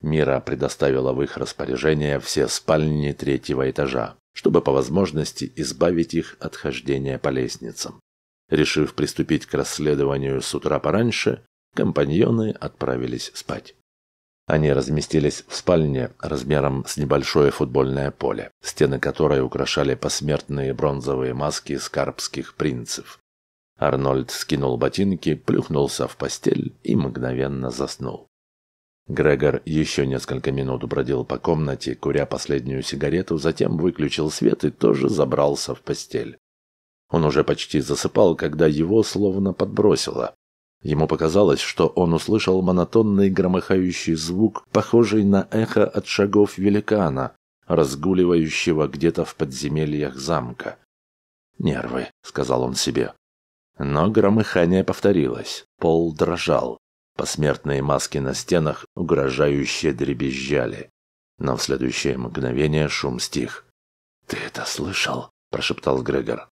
Мира предоставила в их распоряжение все спальни третьего этажа, чтобы по возможности избавить их от хождения по лестницам. Решив приступить к расследованию с утра пораньше, компаньоны отправились спать. Они разместились в спальне размером с небольшое футбольное поле, стены которой украшали посмертные бронзовые маски скарбских принцев. Арнольд скинул ботинки, плюхнулся в постель и мгновенно заснул. Грегор еще несколько минут бродил по комнате, куря последнюю сигарету, затем выключил свет и тоже забрался в постель. Он уже почти засыпал, когда его словно подбросило. Ему показалось, что он услышал монотонный громыхающий звук, похожий на эхо от шагов великана, разгуливающего где-то в подземельях замка. «Нервы», — сказал он себе. Но громыхание повторилось, пол дрожал, посмертные маски на стенах угрожающе дребезжали. Но в следующее мгновение шум стих. «Ты это слышал?» – прошептал Грегор.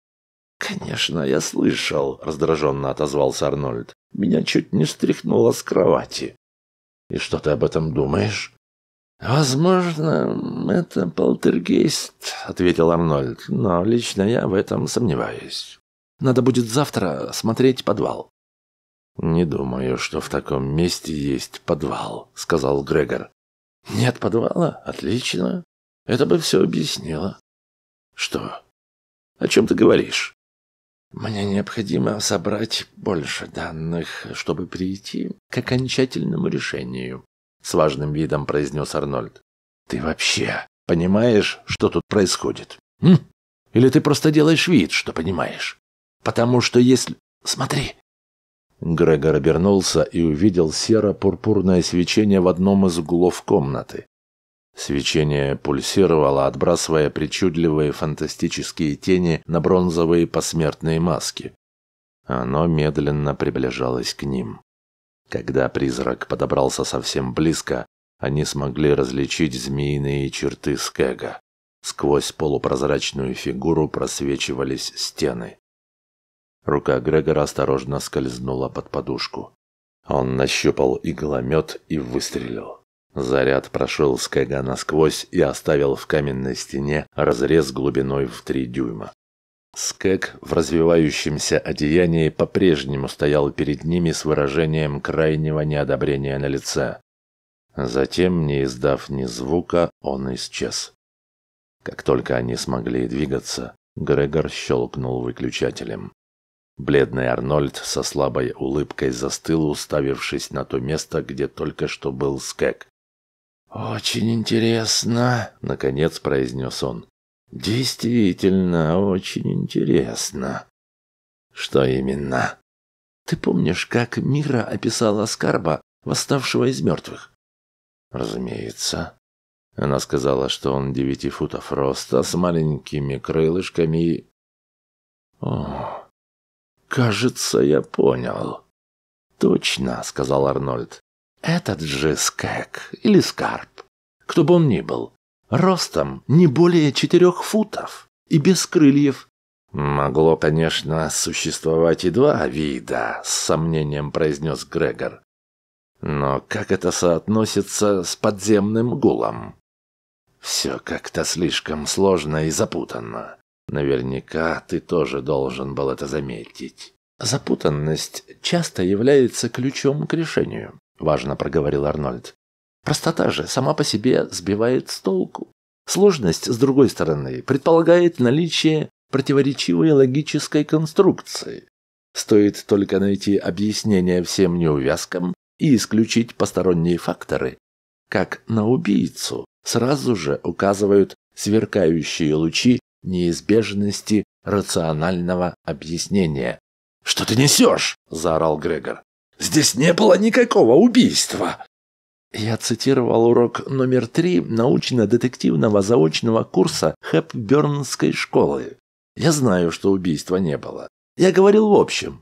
«Конечно, я слышал», — раздраженно отозвался Арнольд. «Меня чуть не стряхнуло с кровати». «И что ты об этом думаешь?» «Возможно, это полтергейст», — ответил Арнольд. «Но лично я в этом сомневаюсь. Надо будет завтра смотреть подвал». «Не думаю, что в таком месте есть подвал», — сказал Грегор. «Нет подвала? Отлично. Это бы все объяснило». «Что? О чем ты говоришь?» Мне необходимо собрать больше данных, чтобы прийти к окончательному решению, с важным видом произнес Арнольд. Ты вообще понимаешь, что тут происходит? М? Или ты просто делаешь вид, что понимаешь? Потому что если... Смотри!» Грегор обернулся и увидел серо-пурпурное свечение в одном из углов комнаты. Свечение пульсировало, отбрасывая причудливые фантастические тени на бронзовые посмертные маски. Оно медленно приближалось к ним. Когда призрак подобрался совсем близко, они смогли различить змеиные черты Скега. Сквозь полупрозрачную фигуру просвечивались стены. Рука Грегора осторожно скользнула под подушку. Он нащупал игломет и выстрелил. Заряд прошел с Кэга насквозь и оставил в каменной стене разрез глубиной в три дюйма. Скэг в развивающемся одеянии по-прежнему стоял перед ними с выражением крайнего неодобрения на лице. Затем, не издав ни звука, он исчез. Как только они смогли двигаться, Грегор щелкнул выключателем. Бледный Арнольд со слабой улыбкой застыл, уставившись на то место, где только что был Скэг. «Очень интересно», — наконец произнес он. «Действительно, очень интересно». «Что именно?» «Ты помнишь, как Мира описала Скарба, восставшего из мертвых?» «Разумеется». Она сказала, что он девяти футов роста, с маленькими крылышками и... «О, кажется, я понял». «Точно», — сказал Арнольд. Этот же Скэк или Скарп, кто бы он ни был, ростом не более четырех футов и без крыльев. «Могло, конечно, существовать и два вида», — с сомнением произнес Грегор. «Но как это соотносится с подземным гулом?» «Все как-то слишком сложно и запутанно. Наверняка ты тоже должен был это заметить. Запутанность часто является ключом к решению. – важно проговорил Арнольд. «Простота же сама по себе сбивает с толку. Сложность, с другой стороны, предполагает наличие противоречивой логической конструкции. Стоит только найти объяснение всем неувязкам и исключить посторонние факторы. Как на убийцу сразу же указывают сверкающие лучи неизбежности рационального объяснения. «Что ты несешь?» – заорал Грегор. Здесь не было никакого убийства!» Я цитировал урок номер три научно-детективного заочного курса Хэпбернской школы. Я знаю, что убийства не было. Я говорил в общем.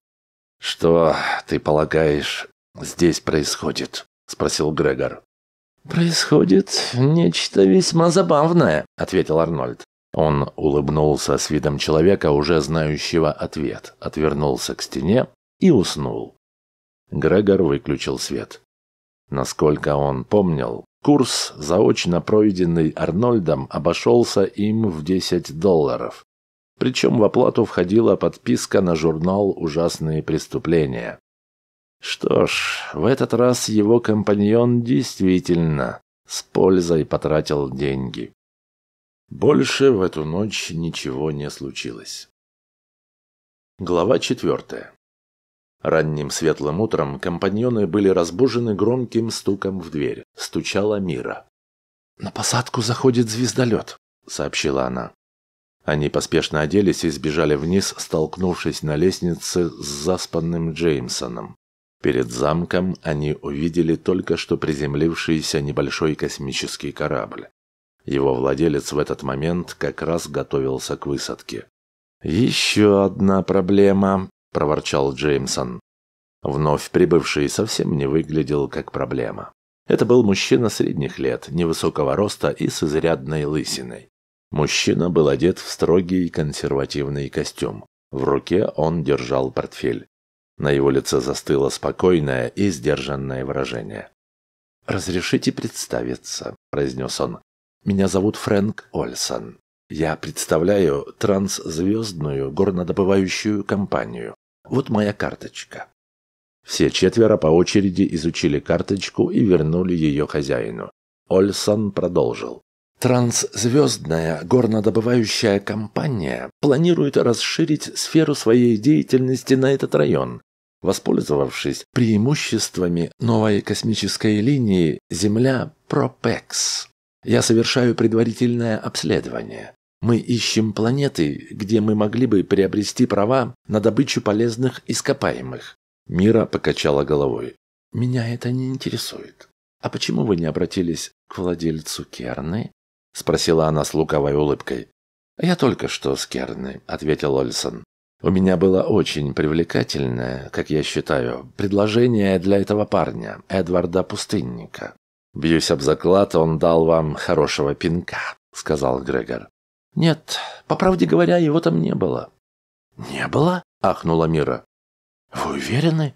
«Что, ты полагаешь, здесь происходит?» – спросил Грегор. «Происходит нечто весьма забавное», – ответил Арнольд. Он улыбнулся с видом человека, уже знающего ответ, отвернулся к стене и уснул. Грегор выключил свет. Насколько он помнил, курс, заочно пройденный Арнольдом, обошелся им в 10 долларов. Причем в оплату входила подписка на журнал «Ужасные преступления». Что ж, в этот раз его компаньон действительно с пользой потратил деньги. Больше в эту ночь ничего не случилось. Глава четвертая. Ранним светлым утром компаньоны были разбужены громким стуком в дверь. Стучала Мира. «На посадку заходит звездолет», — сообщила она. Они поспешно оделись и сбежали вниз, столкнувшись на лестнице с заспанным Джеймсоном. Перед замком они увидели только что приземлившийся небольшой космический корабль. Его владелец в этот момент как раз готовился к высадке. «Еще одна проблема», – проворчал Джеймсон. Вновь прибывший совсем не выглядел как проблема. Это был мужчина средних лет, невысокого роста и с изрядной лысиной. Мужчина был одет в строгий консервативный костюм. В руке он держал портфель. На его лице застыло спокойное и сдержанное выражение. «Разрешите представиться», – произнес он. «Меня зовут Фрэнк Ольсон. Я представляю трансзвездную горнодобывающую компанию. Вот моя карточка. Все четверо по очереди изучили карточку и вернули ее хозяину. Ольсон продолжил. Трансзвездная горнодобывающая компания планирует расширить сферу своей деятельности на этот район, воспользовавшись преимуществами новой космической линии Земля-Пропекс. Я совершаю предварительное обследование. Мы ищем планеты, где мы могли бы приобрести права на добычу полезных ископаемых. Мира покачала головой. Меня это не интересует. А почему вы не обратились к владельцу Керны? Спросила она с луковой улыбкой. Я только что с Керны, ответил Ольсон. У меня было очень привлекательное, как я считаю, предложение для этого парня, Эдварда Пустынника. Бьюсь об заклад, он дал вам хорошего пинка, сказал Грегор. «Нет, по правде говоря, его там не было». «Не было?» – ахнула Мира. «Вы уверены?»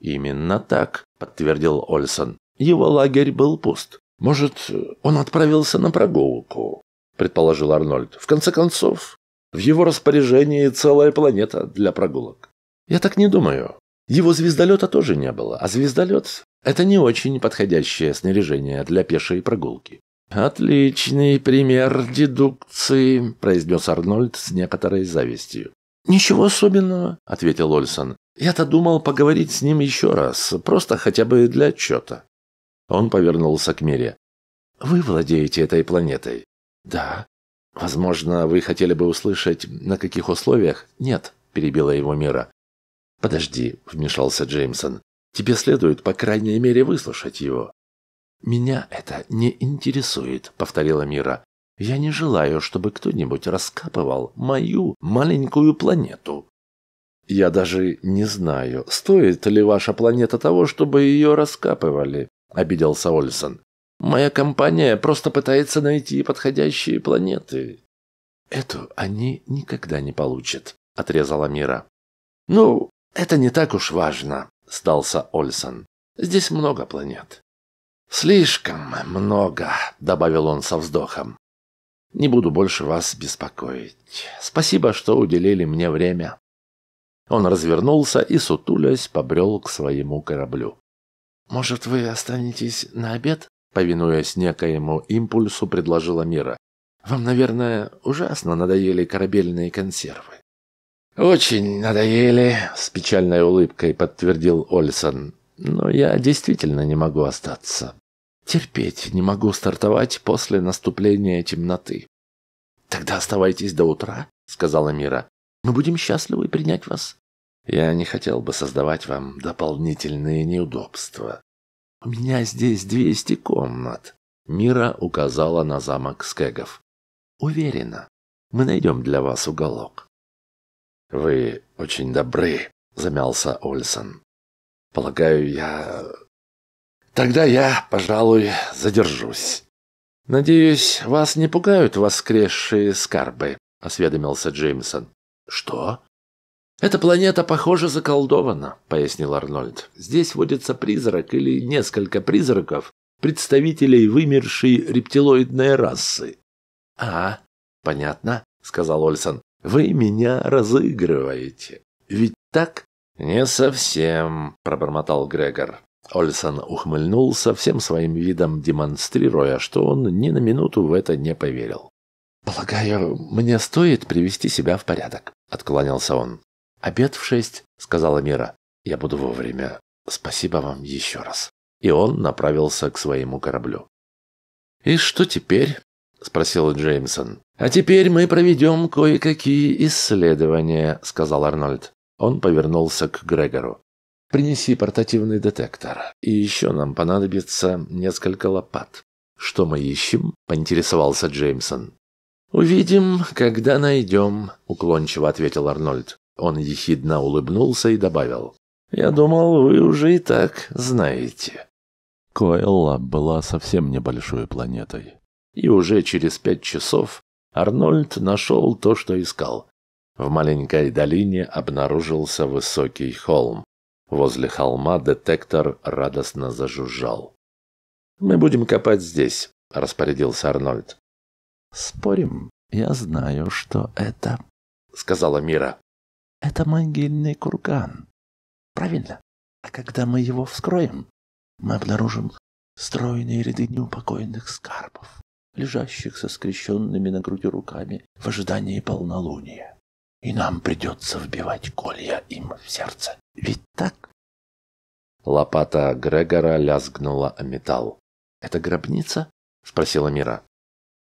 «Именно так», – подтвердил Ольсон. «Его лагерь был пуст. Может, он отправился на прогулку?» – предположил Арнольд. «В конце концов, в его распоряжении целая планета для прогулок». «Я так не думаю. Его звездолета тоже не было, а звездолет – это не очень подходящее снаряжение для пешей прогулки. «Отличный пример дедукции», – произнес Арнольд с некоторой завистью. «Ничего особенного», – ответил Ольсон. «Я-то думал поговорить с ним еще раз, просто хотя бы для отчета». Он повернулся к Мире. «Вы владеете этой планетой?» «Да». «Возможно, вы хотели бы услышать, на каких условиях?» «Нет», – перебила его Мира. «Подожди», – вмешался Джеймсон. «Тебе следует, по крайней мере, выслушать его. «Меня это не интересует», — повторила Мира. «Я не желаю, чтобы кто-нибудь раскапывал мою маленькую планету». «Я даже не знаю, стоит ли ваша планета того, чтобы ее раскапывали», — обиделся Ольсон. «Моя компания просто пытается найти подходящие планеты». «Эту они никогда не получат», — отрезала Мира. «Ну, это не так уж важно», — сдался Ольсон. «Здесь много планет». «Слишком много», — добавил он со вздохом. «Не буду больше вас беспокоить. Спасибо, что уделили мне время». Он развернулся и, сутулясь, побрел к своему кораблю. «Может, вы останетесь на обед?» Повинуясь некоему импульсу, предложила Мира. «Вам, наверное, ужасно надоели корабельные консервы». «Очень надоели», — с печальной улыбкой подтвердил Ольсон. Но я действительно не могу остаться. Терпеть не могу стартовать после наступления темноты. «Тогда оставайтесь до утра», — сказала Мира. «Мы будем счастливы принять вас». «Я не хотел бы создавать вам дополнительные неудобства». «У меня здесь двести комнат», — Мира указала на замок Скегов. «Уверена, мы найдем для вас уголок». «Вы очень добры», — замялся Ольсон. Полагаю, я... Тогда я, пожалуй, задержусь. Надеюсь, вас не пугают воскресшие скарбы, осведомился Джеймсон. Что? «Эта планета, похоже, заколдована», — пояснил Арнольд. «Здесь водится призрак или несколько призраков, представителей вымершей рептилоидной расы». «А, понятно», — сказал Ольсон. «Вы меня разыгрываете. Ведь так?» «Не совсем», – пробормотал Грегор. Ольсон ухмыльнулся всем своим видом, демонстрируя, что он ни на минуту в это не поверил. «Полагаю, мне стоит привести себя в порядок», – отклонялся он. «Обед в шесть», – сказала Мира. «Я буду вовремя. Спасибо вам еще раз». И он направился к своему кораблю. «И что теперь?» – спросил Джеймсон. «А теперь мы проведем кое-какие исследования», – сказал Арнольд. Он повернулся к Грегору. «Принеси портативный детектор. И еще нам понадобится несколько лопат». «Что мы ищем?» – поинтересовался Джеймсон. «Увидим, когда найдем», – уклончиво ответил Арнольд. Он ехидно улыбнулся и добавил. «Я думал, вы уже и так знаете». Коэлла была совсем небольшой планетой. И уже через пять часов Арнольд нашел то, что искал. В маленькой долине обнаружился высокий холм. Возле холма детектор радостно зажужжал. «Мы будем копать здесь», — распорядился Арнольд. «Спорим, я знаю, что это», — сказала Мира. «Это могильный курган. Правильно. А когда мы его вскроем, мы обнаружим стройные ряды неупокоенных скарбов, лежащих со скрещенными на груди руками в ожидании полнолуния и нам придется вбивать колья им в сердце. Ведь так?» Лопата Грегора лязгнула о металл. «Это гробница?» – спросила Мира.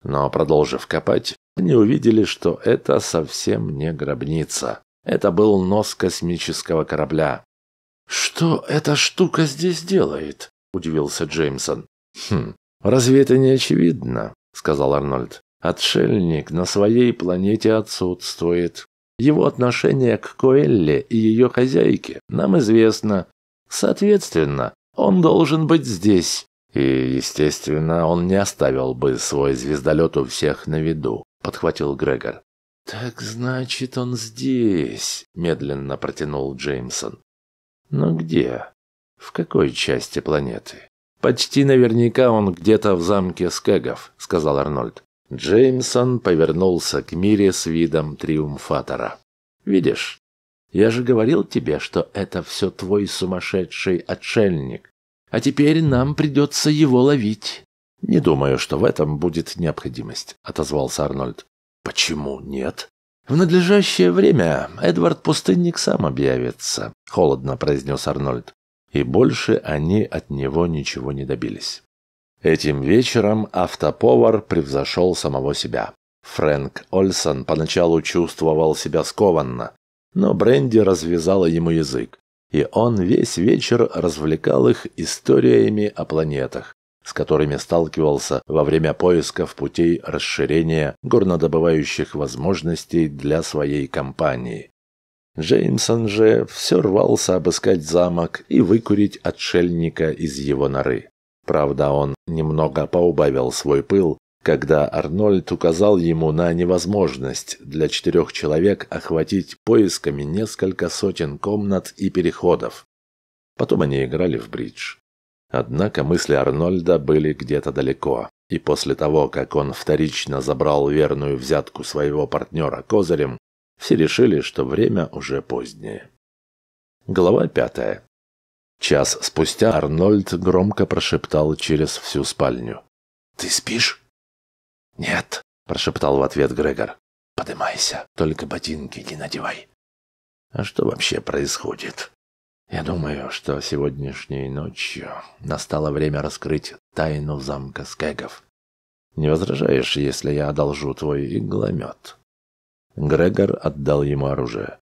Но, продолжив копать, они увидели, что это совсем не гробница. Это был нос космического корабля. «Что эта штука здесь делает?» – удивился Джеймсон. «Хм, разве это не очевидно?» – сказал Арнольд. «Отшельник на своей планете отсутствует. Его отношение к Коэлле и ее хозяйке нам известно. Соответственно, он должен быть здесь. И, естественно, он не оставил бы свой звездолет у всех на виду, подхватил Грегор. Так значит, он здесь, медленно протянул Джеймсон. Но где? В какой части планеты? Почти наверняка он где-то в замке Скэгов, сказал Арнольд. Джеймсон повернулся к Мире с видом триумфатора. «Видишь, я же говорил тебе, что это все твой сумасшедший отшельник, а теперь нам придется его ловить». «Не думаю, что в этом будет необходимость», — отозвался Арнольд. «Почему нет?» «В надлежащее время Эдвард Пустынник сам объявится», — холодно произнес Арнольд. И больше они от него ничего не добились. Этим вечером автоповар превзошел самого себя. Фрэнк Ольсон поначалу чувствовал себя скованно, но Бренди развязала ему язык, и он весь вечер развлекал их историями о планетах, с которыми сталкивался во время поисков путей расширения горнодобывающих возможностей для своей компании. Джеймсон же все рвался обыскать замок и выкурить отшельника из его норы. Правда, он немного поубавил свой пыл, когда Арнольд указал ему на невозможность для четырех человек охватить поисками несколько сотен комнат и переходов. Потом они играли в бридж. Однако мысли Арнольда были где-то далеко, и после того, как он вторично забрал верную взятку своего партнера козырем, все решили, что время уже позднее. Глава пятая. Час спустя Арнольд громко прошептал через всю спальню. «Ты спишь?» «Нет», – прошептал в ответ Грегор. «Подымайся, только ботинки не надевай». «А что вообще происходит?» «Я думаю, что сегодняшней ночью настало время раскрыть тайну замка Скегов. Не возражаешь, если я одолжу твой игломет?» Грегор отдал ему оружие.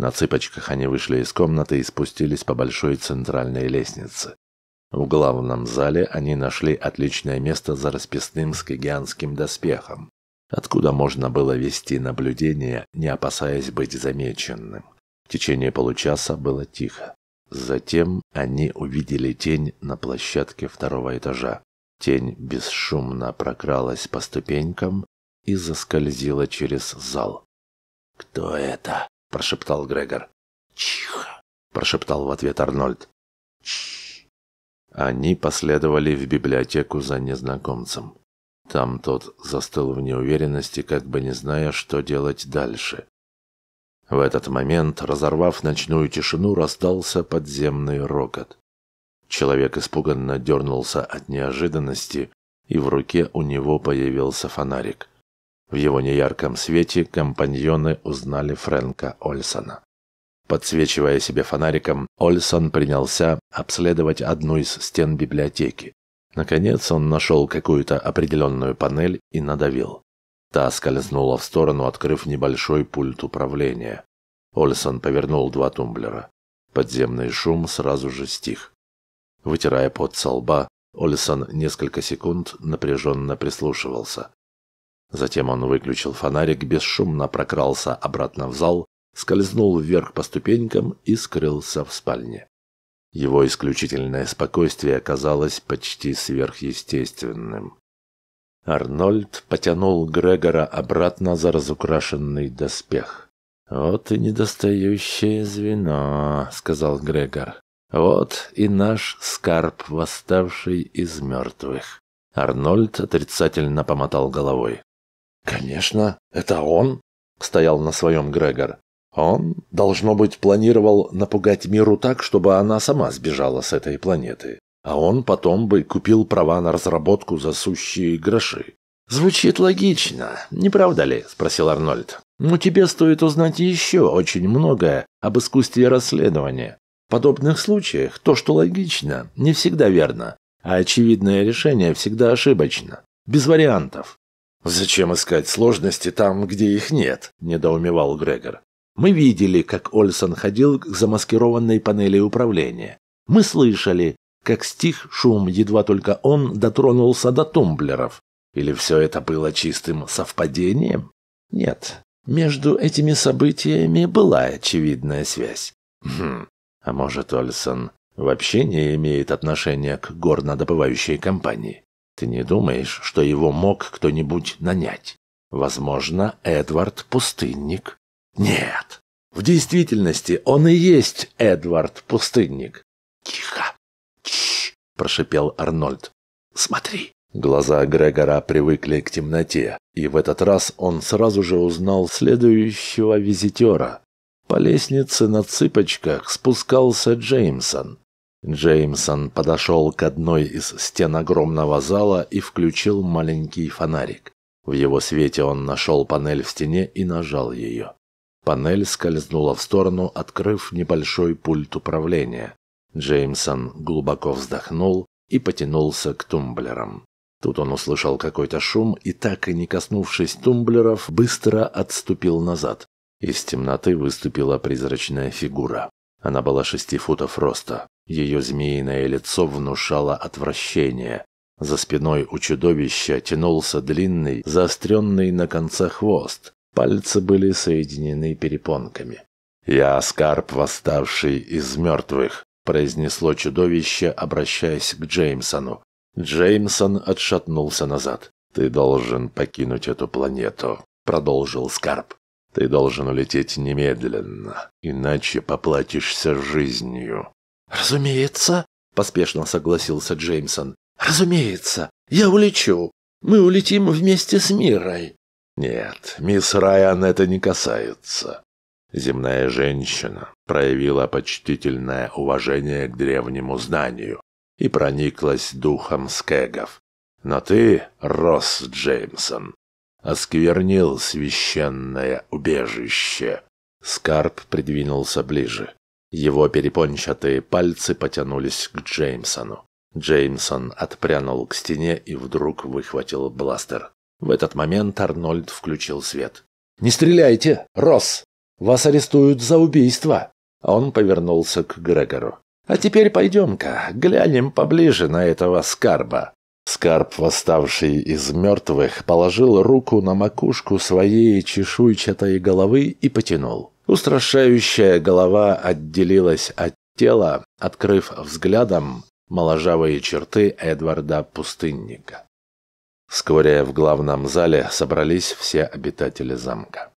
На цыпочках они вышли из комнаты и спустились по большой центральной лестнице. В главном зале они нашли отличное место за расписным скигианским доспехом, откуда можно было вести наблюдение, не опасаясь быть замеченным. В течение получаса было тихо. Затем они увидели тень на площадке второго этажа. Тень бесшумно прокралась по ступенькам и заскользила через зал. «Кто это?» – прошептал Грегор. «Тихо!» – прошептал в ответ Арнольд. «Тш!» Они последовали в библиотеку за незнакомцем. Там тот застыл в неуверенности, как бы не зная, что делать дальше. В этот момент, разорвав ночную тишину, раздался подземный рокот. Человек испуганно дернулся от неожиданности, и в руке у него появился фонарик – в его неярком свете компаньоны узнали Фрэнка Ольсона. Подсвечивая себе фонариком, Ольсон принялся обследовать одну из стен библиотеки. Наконец он нашел какую-то определенную панель и надавил. Та скользнула в сторону, открыв небольшой пульт управления. Ольсон повернул два тумблера. Подземный шум сразу же стих. Вытирая пот со лба, Ольсон несколько секунд напряженно прислушивался. Затем он выключил фонарик, бесшумно прокрался обратно в зал, скользнул вверх по ступенькам и скрылся в спальне. Его исключительное спокойствие оказалось почти сверхъестественным. Арнольд потянул Грегора обратно за разукрашенный доспех. «Вот и недостающее звено», — сказал Грегор. «Вот и наш скарб, восставший из мертвых». Арнольд отрицательно помотал головой. «Конечно, это он?» – стоял на своем Грегор. «Он, должно быть, планировал напугать миру так, чтобы она сама сбежала с этой планеты, а он потом бы купил права на разработку за сущие гроши». «Звучит логично, не правда ли?» – спросил Арнольд. «Но тебе стоит узнать еще очень многое об искусстве расследования. В подобных случаях то, что логично, не всегда верно, а очевидное решение всегда ошибочно, без вариантов. «Зачем искать сложности там, где их нет?» – недоумевал Грегор. «Мы видели, как Ольсон ходил к замаскированной панели управления. Мы слышали, как стих шум, едва только он дотронулся до тумблеров. Или все это было чистым совпадением? Нет, между этими событиями была очевидная связь. Хм, а может, Ольсон вообще не имеет отношения к горнодобывающей компании? Ты не думаешь, что его мог кто-нибудь нанять? Возможно, Эдвард Пустынник. Нет. В действительности он и есть Эдвард Пустынник. Тихо. Тш, прошипел Арнольд. Смотри. Глаза Грегора привыкли к темноте, и в этот раз он сразу же узнал следующего визитера. По лестнице на цыпочках спускался Джеймсон. Джеймсон подошел к одной из стен огромного зала и включил маленький фонарик. В его свете он нашел панель в стене и нажал ее. Панель скользнула в сторону, открыв небольшой пульт управления. Джеймсон глубоко вздохнул и потянулся к тумблерам. Тут он услышал какой-то шум и, так и не коснувшись тумблеров, быстро отступил назад. Из темноты выступила призрачная фигура. Она была шести футов роста. Ее змеиное лицо внушало отвращение. За спиной у чудовища тянулся длинный, заостренный на конце хвост. Пальцы были соединены перепонками. «Я скарб, восставший из мертвых», – произнесло чудовище, обращаясь к Джеймсону. Джеймсон отшатнулся назад. «Ты должен покинуть эту планету», — продолжил Скарб. «Ты должен улететь немедленно, иначе поплатишься жизнью. «Разумеется», – поспешно согласился Джеймсон. «Разумеется, я улечу. Мы улетим вместе с Мирой». «Нет, мисс Райан это не касается». Земная женщина проявила почтительное уважение к древнему знанию и прониклась духом скегов. Но ты, Росс Джеймсон, осквернил священное убежище. Скарб придвинулся ближе. Его перепончатые пальцы потянулись к Джеймсону. Джеймсон отпрянул к стене и вдруг выхватил бластер. В этот момент Арнольд включил свет. «Не стреляйте, Росс! Вас арестуют за убийство!» Он повернулся к Грегору. «А теперь пойдем-ка, глянем поближе на этого скарба». Скарб, восставший из мертвых, положил руку на макушку своей чешуйчатой головы и потянул. Устрашающая голова отделилась от тела, открыв взглядом моложавые черты Эдварда Пустынника. Вскоре в главном зале собрались все обитатели замка.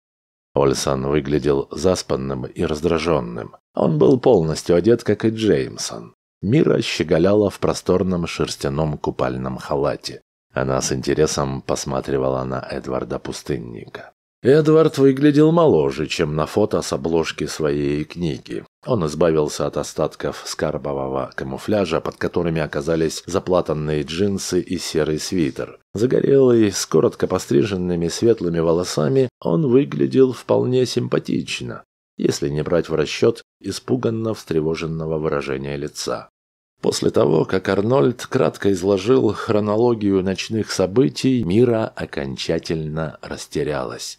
Ольсон выглядел заспанным и раздраженным. Он был полностью одет, как и Джеймсон. Мира щеголяла в просторном шерстяном купальном халате. Она с интересом посматривала на Эдварда Пустынника. Эдвард выглядел моложе, чем на фото с обложки своей книги. Он избавился от остатков скарбового камуфляжа, под которыми оказались заплатанные джинсы и серый свитер. Загорелый, с коротко постриженными светлыми волосами, он выглядел вполне симпатично, если не брать в расчет испуганно встревоженного выражения лица. После того, как Арнольд кратко изложил хронологию ночных событий, мира окончательно растерялась.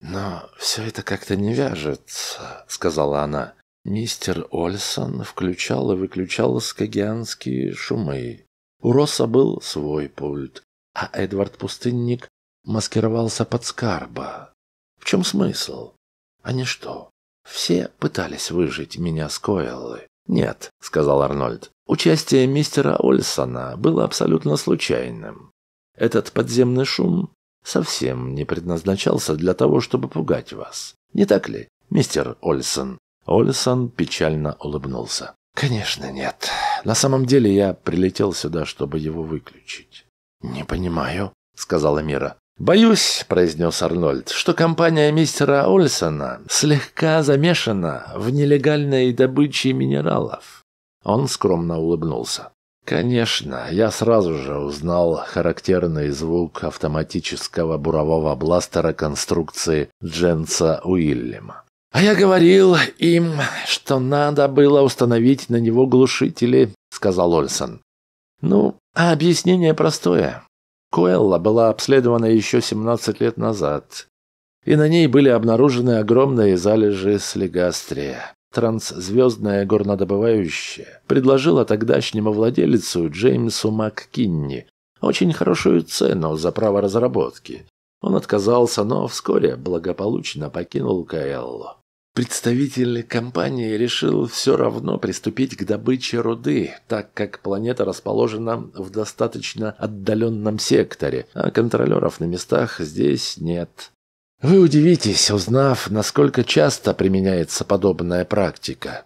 «Но все это как-то не вяжется», — сказала она. Мистер Ольсон включал и выключал скагианские шумы. У Росса был свой пульт, а Эдвард-пустынник маскировался под скарба. В чем смысл? Они что, все пытались выжить меня с Коэллы? «Нет», — сказал Арнольд. «Участие мистера Ольсона было абсолютно случайным. Этот подземный шум совсем не предназначался для того, чтобы пугать вас. Не так ли, мистер Ольсон?» Ольсон печально улыбнулся. «Конечно нет. На самом деле я прилетел сюда, чтобы его выключить». «Не понимаю», — сказала Мира. «Боюсь», — произнес Арнольд, — «что компания мистера Ольсона слегка замешана в нелегальной добыче минералов». Он скромно улыбнулся. Конечно, я сразу же узнал характерный звук автоматического бурового бластера конструкции Дженса Уильяма. А я говорил им, что надо было установить на него глушители, сказал Ольсон. Ну, а объяснение простое. Коэлла была обследована еще 17 лет назад, и на ней были обнаружены огромные залежи слегастрия трансзвездное горнодобывающее предложила тогдашнему владельцу Джеймсу МакКинни очень хорошую цену за право разработки. Он отказался, но вскоре благополучно покинул Каэлло. Представитель компании решил все равно приступить к добыче руды, так как планета расположена в достаточно отдаленном секторе, а контролеров на местах здесь нет. Вы удивитесь, узнав, насколько часто применяется подобная практика.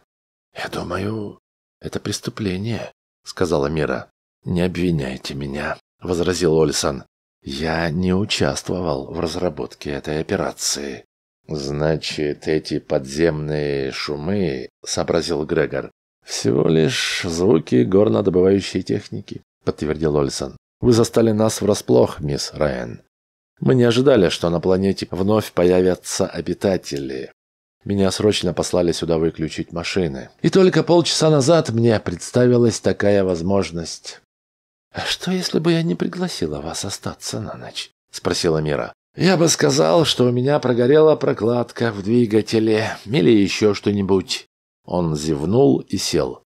«Я думаю, это преступление», — сказала Мира. «Не обвиняйте меня», — возразил Ольсон. «Я не участвовал в разработке этой операции». «Значит, эти подземные шумы», — сообразил Грегор, — «всего лишь звуки горнодобывающей техники», — подтвердил Ольсон. «Вы застали нас врасплох, мисс Райан. Мы не ожидали, что на планете вновь появятся обитатели. Меня срочно послали сюда выключить машины. И только полчаса назад мне представилась такая возможность. «А что, если бы я не пригласила вас остаться на ночь?» — спросила Мира. «Я бы сказал, что у меня прогорела прокладка в двигателе или еще что-нибудь». Он зевнул и сел.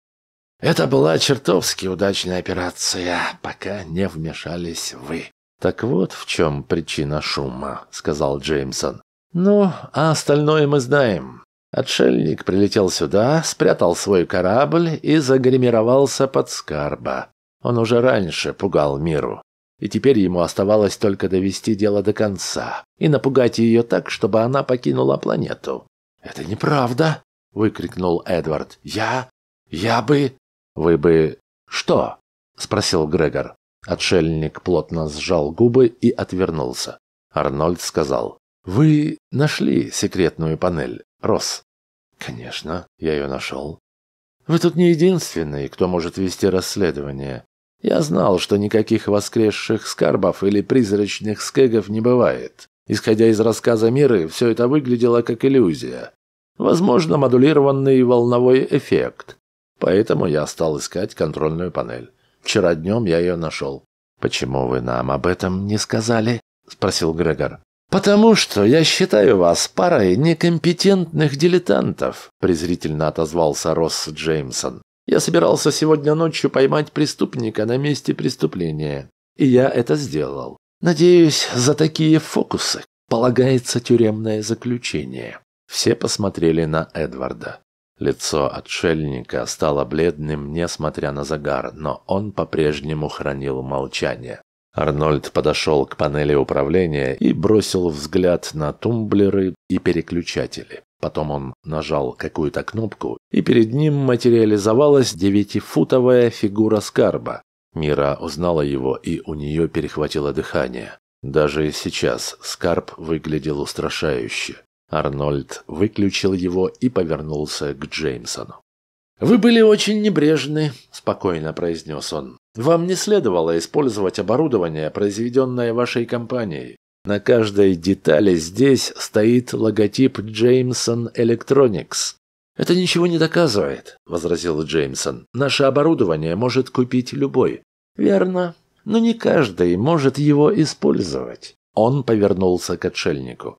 «Это была чертовски удачная операция, пока не вмешались вы». «Так вот в чем причина шума», — сказал Джеймсон. «Ну, а остальное мы знаем. Отшельник прилетел сюда, спрятал свой корабль и загримировался под Скарба. Он уже раньше пугал миру. И теперь ему оставалось только довести дело до конца и напугать ее так, чтобы она покинула планету. «Это неправда!» — выкрикнул Эдвард. «Я... я бы...» «Вы бы...» «Что?» — спросил Грегор. Отшельник плотно сжал губы и отвернулся. Арнольд сказал, «Вы нашли секретную панель, Росс? «Конечно, я ее нашел». «Вы тут не единственный, кто может вести расследование. Я знал, что никаких воскресших скарбов или призрачных скегов не бывает. Исходя из рассказа Миры, все это выглядело как иллюзия. Возможно, модулированный волновой эффект. Поэтому я стал искать контрольную панель. Вчера днем я ее нашел». «Почему вы нам об этом не сказали?» – спросил Грегор. «Потому что я считаю вас парой некомпетентных дилетантов», – презрительно отозвался Росс Джеймсон. «Я собирался сегодня ночью поймать преступника на месте преступления, и я это сделал. Надеюсь, за такие фокусы полагается тюремное заключение». Все посмотрели на Эдварда. Лицо отшельника стало бледным, несмотря на загар, но он по-прежнему хранил молчание. Арнольд подошел к панели управления и бросил взгляд на тумблеры и переключатели. Потом он нажал какую-то кнопку, и перед ним материализовалась девятифутовая фигура Скарба. Мира узнала его, и у нее перехватило дыхание. Даже сейчас Скарб выглядел устрашающе. Арнольд выключил его и повернулся к Джеймсону. «Вы были очень небрежны», – спокойно произнес он. «Вам не следовало использовать оборудование, произведенное вашей компанией. На каждой детали здесь стоит логотип Джеймсон Electronics». «Это ничего не доказывает», – возразил Джеймсон. «Наше оборудование может купить любой». «Верно, но не каждый может его использовать». Он повернулся к отшельнику.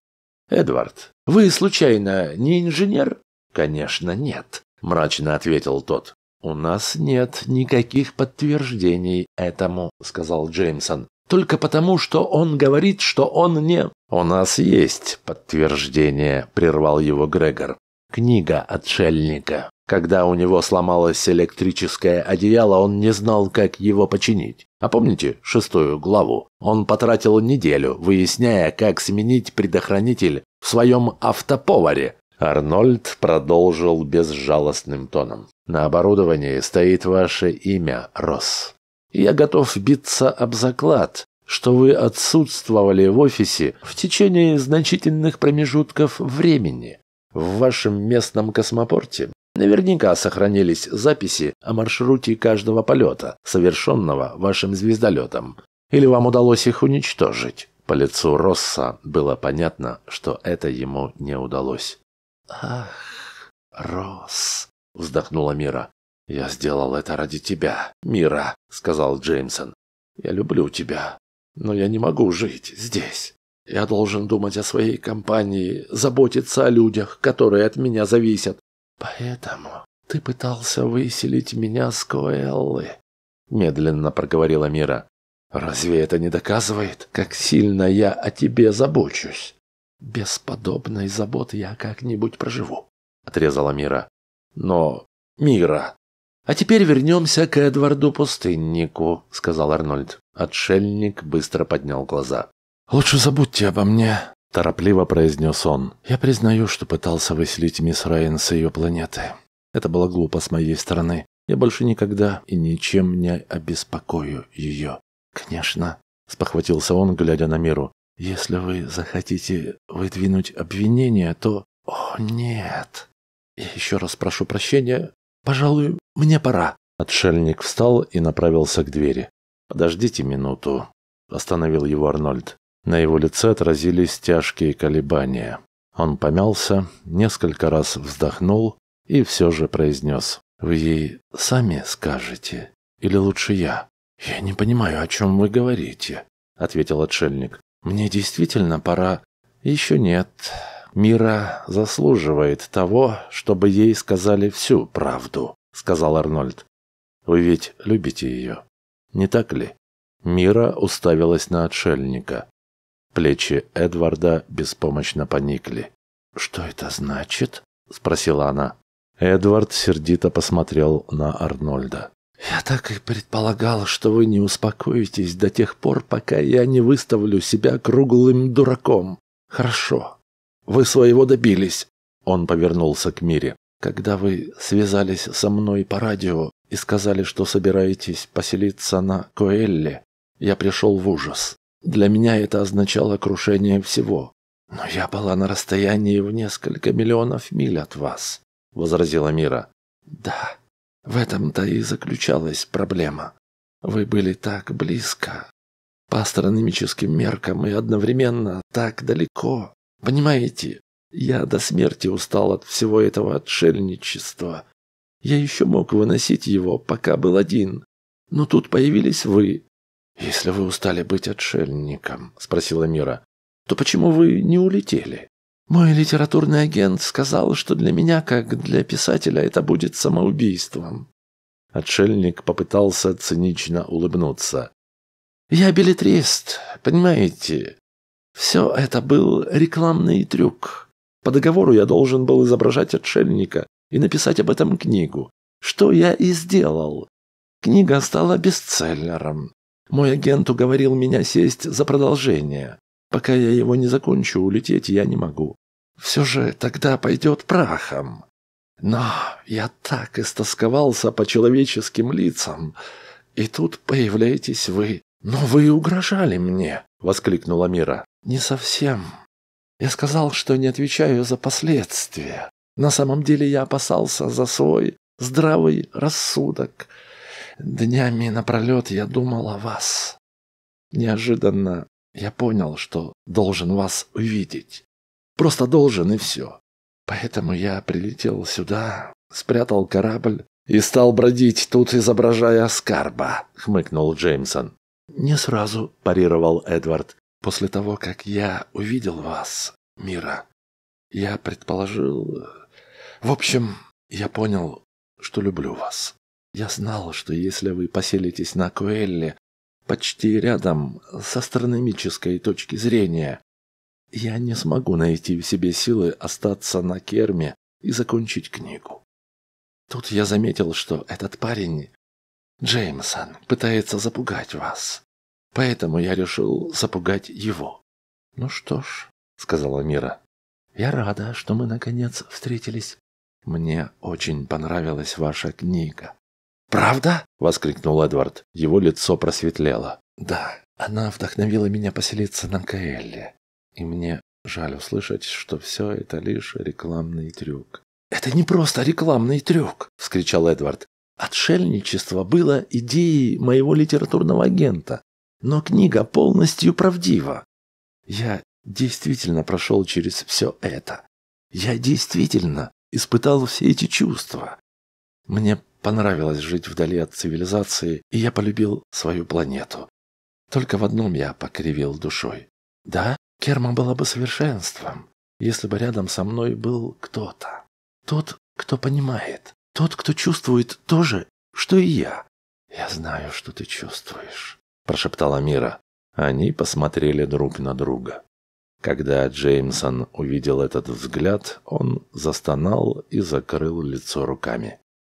«Эдвард, «Вы, случайно, не инженер?» «Конечно, нет», – мрачно ответил тот. «У нас нет никаких подтверждений этому», – сказал Джеймсон. «Только потому, что он говорит, что он не...» «У нас есть подтверждение», – прервал его Грегор. «Книга отшельника. Когда у него сломалось электрическое одеяло, он не знал, как его починить. А помните шестую главу? Он потратил неделю, выясняя, как сменить предохранитель в своем автоповаре. Арнольд продолжил безжалостным тоном. На оборудовании стоит ваше имя, Росс. Я готов биться об заклад, что вы отсутствовали в офисе в течение значительных промежутков времени. В вашем местном космопорте наверняка сохранились записи о маршруте каждого полета, совершенного вашим звездолетом. Или вам удалось их уничтожить? По лицу Росса было понятно, что это ему не удалось. «Ах, Росс!» – вздохнула Мира. «Я сделал это ради тебя, Мира», – сказал Джеймсон. «Я люблю тебя, но я не могу жить здесь. Я должен думать о своей компании, заботиться о людях, которые от меня зависят. Поэтому ты пытался выселить меня с Коэллы», – медленно проговорила Мира. Разве это не доказывает, как сильно я о тебе забочусь? Без подобной заботы я как-нибудь проживу, отрезала Мира. Но, Мира, а теперь вернемся к Эдварду Пустыннику, сказал Арнольд. Отшельник быстро поднял глаза. Лучше забудьте обо мне, торопливо произнес он. Я признаю, что пытался выселить мисс Райан с ее планеты. Это было глупо с моей стороны. Я больше никогда и ничем не обеспокою ее. «Конечно», — спохватился он, глядя на миру. «Если вы захотите выдвинуть обвинение, то...» «О, нет!» «Я еще раз прошу прощения. Пожалуй, мне пора». Отшельник встал и направился к двери. «Подождите минуту», — остановил его Арнольд. На его лице отразились тяжкие колебания. Он помялся, несколько раз вздохнул и все же произнес. «Вы ей сами скажете? Или лучше я?» «Я не понимаю, о чем вы говорите», — ответил отшельник. «Мне действительно пора...» «Еще нет. Мира заслуживает того, чтобы ей сказали всю правду», — сказал Арнольд. «Вы ведь любите ее, не так ли?» Мира уставилась на отшельника. Плечи Эдварда беспомощно поникли. «Что это значит?» — спросила она. Эдвард сердито посмотрел на Арнольда. «Я так и предполагала, что вы не успокоитесь до тех пор, пока я не выставлю себя круглым дураком. Хорошо. Вы своего добились». Он повернулся к Мире. «Когда вы связались со мной по радио и сказали, что собираетесь поселиться на Коэлле, я пришел в ужас. Для меня это означало крушение всего. Но я была на расстоянии в несколько миллионов миль от вас», — возразила Мира. «Да», в этом-то и заключалась проблема. Вы были так близко, по астрономическим меркам, и одновременно так далеко. Понимаете, я до смерти устал от всего этого отшельничества. Я еще мог выносить его, пока был один. Но тут появились вы. «Если вы устали быть отшельником», — спросила Мира, — «то почему вы не улетели?» Мой литературный агент сказал, что для меня, как для писателя, это будет самоубийством. Отшельник попытался цинично улыбнуться. Я билетрист, понимаете? Все это был рекламный трюк. По договору я должен был изображать отшельника и написать об этом книгу, что я и сделал. Книга стала бестселлером. Мой агент уговорил меня сесть за продолжение. Пока я его не закончу, улететь я не могу все же тогда пойдет прахом. Но я так истосковался по человеческим лицам, и тут появляетесь вы. Но вы угрожали мне, воскликнула Мира. Не совсем. Я сказал, что не отвечаю за последствия. На самом деле я опасался за свой здравый рассудок. Днями напролет я думал о вас. Неожиданно я понял, что должен вас увидеть. Просто должен и все. Поэтому я прилетел сюда, спрятал корабль и стал бродить тут, изображая скарба», — хмыкнул Джеймсон. «Не сразу», — парировал Эдвард. «После того, как я увидел вас, Мира, я предположил... В общем, я понял, что люблю вас. Я знал, что если вы поселитесь на Куэлле, почти рядом с астрономической точки зрения, я не смогу найти в себе силы остаться на керме и закончить книгу. Тут я заметил, что этот парень, Джеймсон, пытается запугать вас. Поэтому я решил запугать его. «Ну что ж», — сказала Мира, — «я рада, что мы наконец встретились. Мне очень понравилась ваша книга». «Правда?» — воскликнул Эдвард. Его лицо просветлело. «Да, она вдохновила меня поселиться на Каэлле. И мне жаль услышать, что все это лишь рекламный трюк. «Это не просто рекламный трюк!» – вскричал Эдвард. «Отшельничество было идеей моего литературного агента, но книга полностью правдива. Я действительно прошел через все это. Я действительно испытал все эти чувства. Мне понравилось жить вдали от цивилизации, и я полюбил свою планету. Только в одном я покривил душой. Да, Керма была бы совершенством, если бы рядом со мной был кто-то. Тот, кто понимает, тот, кто чувствует то же, что и я. «Я знаю, что ты чувствуешь», – прошептала Мира. Они посмотрели друг на друга. Когда Джеймсон увидел этот взгляд, он застонал и закрыл лицо руками.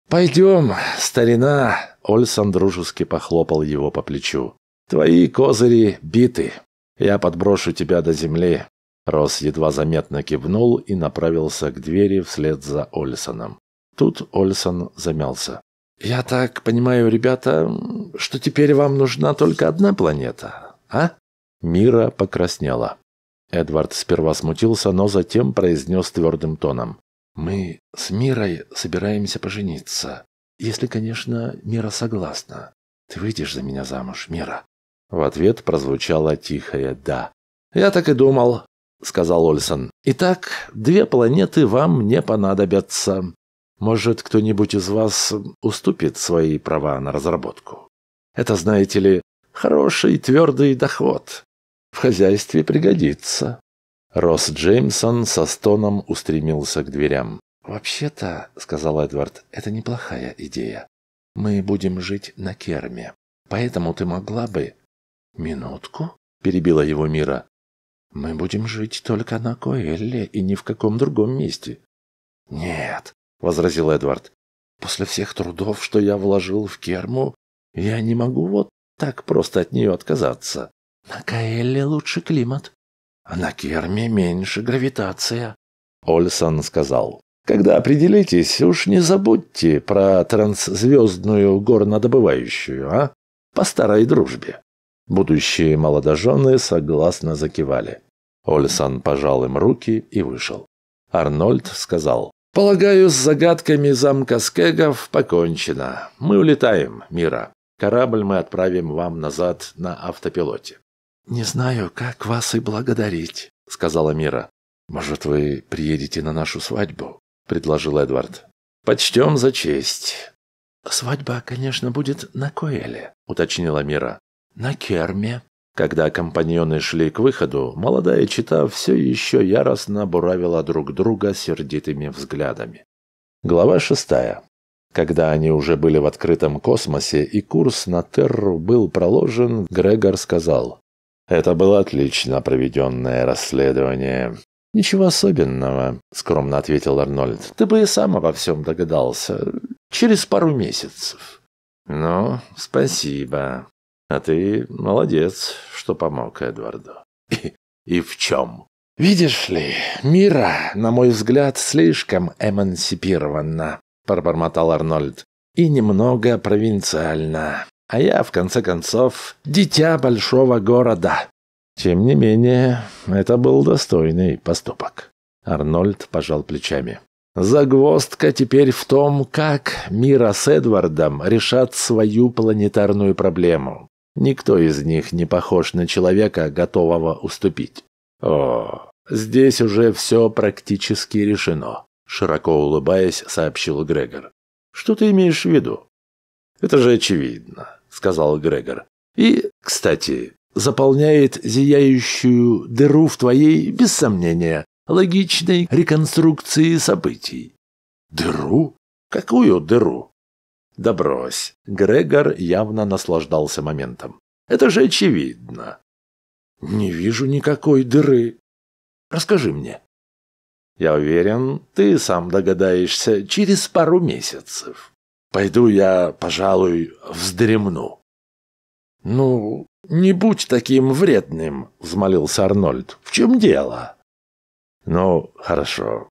«Пойдем, старина!» – Ольсон дружески похлопал его по плечу. «Твои козыри биты!» Я подброшу тебя до земли». Рос едва заметно кивнул и направился к двери вслед за Ольсоном. Тут Ольсон замялся. «Я так понимаю, ребята, что теперь вам нужна только одна планета, а?» Мира покраснела. Эдвард сперва смутился, но затем произнес твердым тоном. «Мы с Мирой собираемся пожениться. Если, конечно, Мира согласна. Ты выйдешь за меня замуж, Мира?» В ответ прозвучало тихое «да». «Я так и думал», — сказал Ольсон. «Итак, две планеты вам не понадобятся. Может, кто-нибудь из вас уступит свои права на разработку? Это, знаете ли, хороший твердый доход. В хозяйстве пригодится». Росс Джеймсон со стоном устремился к дверям. «Вообще-то», — сказал Эдвард, — «это неплохая идея. Мы будем жить на Керме. Поэтому ты могла бы «Минутку», — перебила его Мира. «Мы будем жить только на Коэлле и ни в каком другом месте». «Нет», — возразил Эдвард. «После всех трудов, что я вложил в керму, я не могу вот так просто от нее отказаться. На Каэле лучше климат, а на Керме меньше гравитация», — Ольсон сказал. «Когда определитесь, уж не забудьте про трансзвездную горнодобывающую, а? По старой дружбе». Будущие молодожены согласно закивали. Ольсон пожал им руки и вышел. Арнольд сказал, «Полагаю, с загадками замка Скегов покончено. Мы улетаем, Мира. Корабль мы отправим вам назад на автопилоте». «Не знаю, как вас и благодарить», — сказала Мира. «Может, вы приедете на нашу свадьбу?» — предложил Эдвард. «Почтем за честь». «Свадьба, конечно, будет на Коэле», — уточнила Мира на керме». Когда компаньоны шли к выходу, молодая чита все еще яростно буравила друг друга сердитыми взглядами. Глава шестая. Когда они уже были в открытом космосе и курс на Терру был проложен, Грегор сказал. «Это было отлично проведенное расследование». «Ничего особенного», — скромно ответил Арнольд. «Ты бы и сам обо всем догадался. Через пару месяцев». «Ну, спасибо», а ты молодец, что помог Эдварду. И, и в чем? Видишь ли, мира, на мой взгляд, слишком эмансипирована, пробормотал Арнольд. И немного провинциально. А я, в конце концов, дитя большого города. Тем не менее, это был достойный поступок. Арнольд пожал плечами. Загвоздка теперь в том, как Мира с Эдвардом решат свою планетарную проблему. Никто из них не похож на человека, готового уступить. О, здесь уже все практически решено, широко улыбаясь, сообщил Грегор. Что ты имеешь в виду? Это же очевидно, сказал Грегор. И, кстати, заполняет зияющую дыру в твоей, без сомнения, логичной реконструкции событий. Дыру? Какую дыру? «Да брось!» Грегор явно наслаждался моментом. «Это же очевидно!» «Не вижу никакой дыры!» «Расскажи мне!» «Я уверен, ты сам догадаешься через пару месяцев. Пойду я, пожалуй, вздремну». «Ну, не будь таким вредным!» – взмолился Арнольд. «В чем дело?» «Ну, хорошо.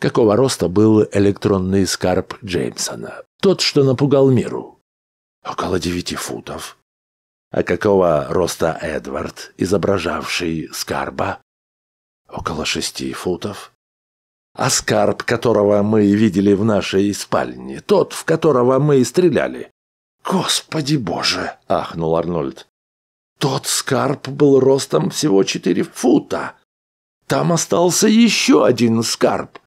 Какого роста был электронный скарб Джеймсона?» Тот, что напугал миру. Около девяти футов. А какого роста Эдвард, изображавший Скарба? Около шести футов. А Скарб, которого мы видели в нашей спальне, тот, в которого мы и стреляли. Господи боже, ахнул Арнольд. Тот Скарб был ростом всего четыре фута. Там остался еще один Скарб.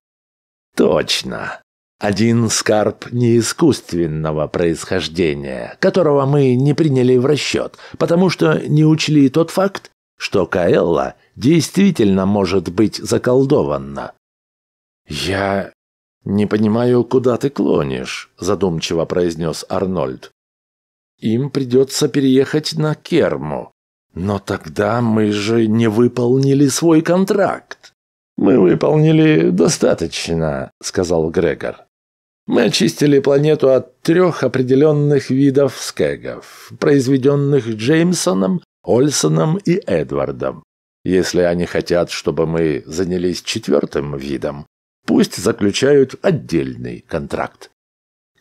Точно. Один скарб неискусственного происхождения, которого мы не приняли в расчет, потому что не учли тот факт, что Каэлла действительно может быть заколдована. «Я не понимаю, куда ты клонишь», – задумчиво произнес Арнольд. «Им придется переехать на Керму. Но тогда мы же не выполнили свой контракт». «Мы выполнили достаточно», – сказал Грегор. Мы очистили планету от трех определенных видов скэгов, произведенных Джеймсоном, Ольсоном и Эдвардом. Если они хотят, чтобы мы занялись четвертым видом, пусть заключают отдельный контракт.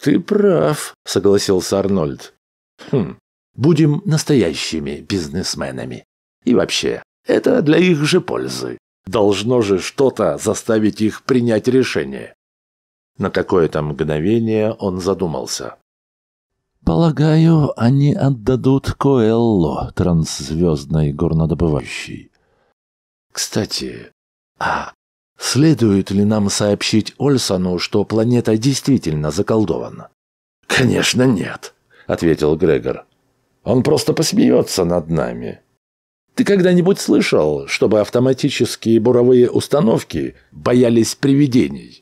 «Ты прав», — согласился Арнольд. «Хм, будем настоящими бизнесменами. И вообще, это для их же пользы. Должно же что-то заставить их принять решение. На какое-то мгновение он задумался. «Полагаю, они отдадут Коэлло, трансзвездной горнодобывающей». «Кстати, а следует ли нам сообщить Ольсону, что планета действительно заколдована?» «Конечно нет», — ответил Грегор. «Он просто посмеется над нами». Ты когда-нибудь слышал, чтобы автоматические буровые установки боялись привидений?